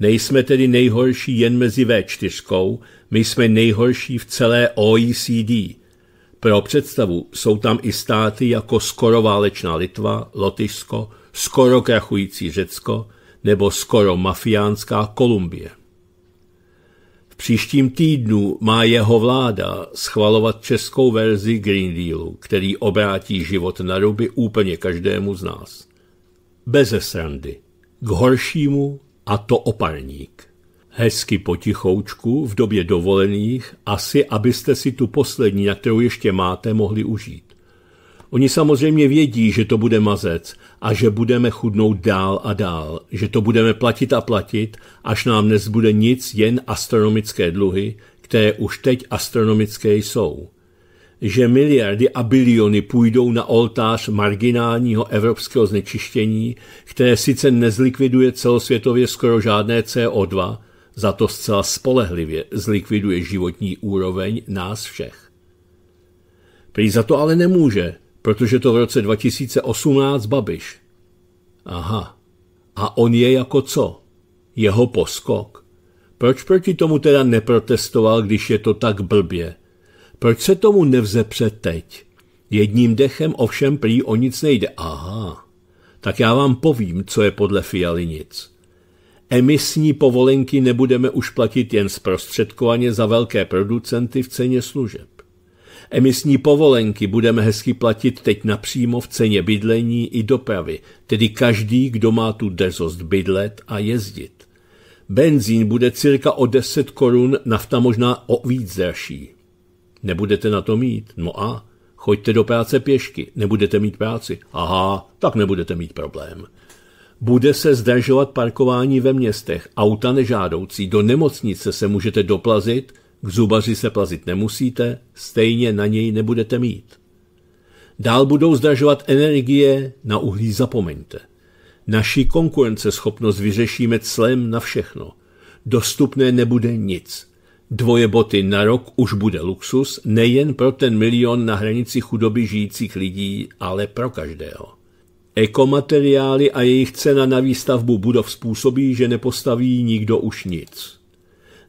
Speaker 1: Nejsme tedy nejhorší jen mezi V4, my jsme nejhorší v celé OECD. Pro představu jsou tam i státy jako skoro válečná Litva, Lotyšsko, skoro krachující Řecko nebo skoro mafiánská Kolumbie. V příštím týdnu má jeho vláda schvalovat českou verzi Green Dealu, který obrátí život na ruby úplně každému z nás. Beze srandy. K horšímu a to opalník. Hezky potichoučku, v době dovolených, asi abyste si tu poslední, na kterou ještě máte, mohli užít. Oni samozřejmě vědí, že to bude mazec a že budeme chudnout dál a dál, že to budeme platit a platit, až nám nezbude nic, jen astronomické dluhy, které už teď astronomické jsou – že miliardy a biliony půjdou na oltář marginálního evropského znečištění, které sice nezlikviduje celosvětově skoro žádné CO2, za to zcela spolehlivě zlikviduje životní úroveň nás všech. Prý za to ale nemůže, protože to v roce 2018 Babiš. Aha. A on je jako co? Jeho poskok. Proč proti tomu teda neprotestoval, když je to tak blbě? Proč se tomu nevzepře teď? Jedním dechem ovšem prý o nic nejde. Aha, tak já vám povím, co je podle Fialy nic. Emisní povolenky nebudeme už platit jen zprostředkovaně za velké producenty v ceně služeb. Emisní povolenky budeme hezky platit teď napřímo v ceně bydlení i dopravy, tedy každý, kdo má tu drzost bydlet a jezdit. Benzín bude cirka o 10 korun, nafta možná o víc dražší. Nebudete na to mít. No a? Choďte do práce pěšky, nebudete mít práci. Aha, tak nebudete mít problém. Bude se zdražovat parkování ve městech, auta nežádoucí, do nemocnice se můžete doplazit, k zubaři se plazit nemusíte, stejně na něj nebudete mít. Dál budou zdražovat energie, na uhlí zapomeňte. Naši konkurenceschopnost vyřešíme clem na všechno. Dostupné nebude nic. Dvoje boty na rok už bude luxus nejen pro ten milion na hranici chudoby žijících lidí, ale pro každého. Ekomateriály a jejich cena na výstavbu budov způsobí, že nepostaví nikdo už nic.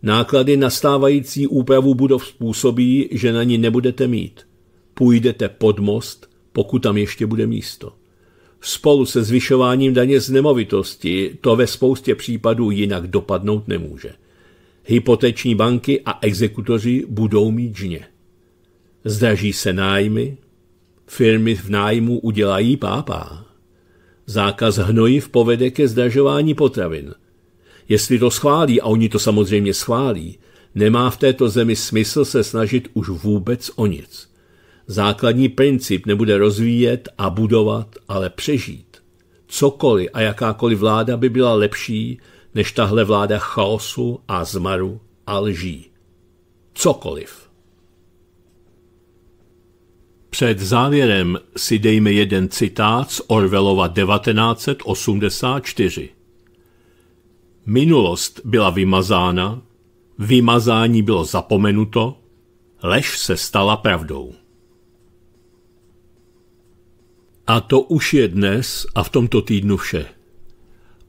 Speaker 1: Náklady na stávající úpravu budov způsobí, že na ní nebudete mít. Půjdete pod most, pokud tam ještě bude místo. Spolu se zvyšováním daně z nemovitosti to ve spoustě případů jinak dopadnout nemůže. Hypoteční banky a exekutoři budou mít žně. Zdraží se nájmy, firmy v nájmu udělají pápá. Zákaz hnojiv povede ke zdražování potravin. Jestli to schválí, a oni to samozřejmě schválí, nemá v této zemi smysl se snažit už vůbec o nic. Základní princip nebude rozvíjet a budovat, ale přežít. Cokoliv a jakákoliv vláda by byla lepší, než tahle vláda chaosu a zmaru a lží. Cokoliv. Před závěrem si dejme jeden citát z Orvelova 1984. Minulost byla vymazána, vymazání bylo zapomenuto, lež se stala pravdou. A to už je dnes a v tomto týdnu vše.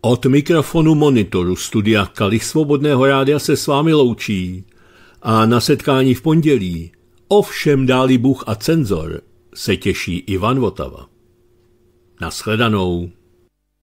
Speaker 1: Od mikrofonu monitoru studia Kalich Svobodného rádia se s vámi loučí a na setkání v pondělí, ovšem dáli Bůh a cenzor, se těší Ivan Votava. Naschledanou.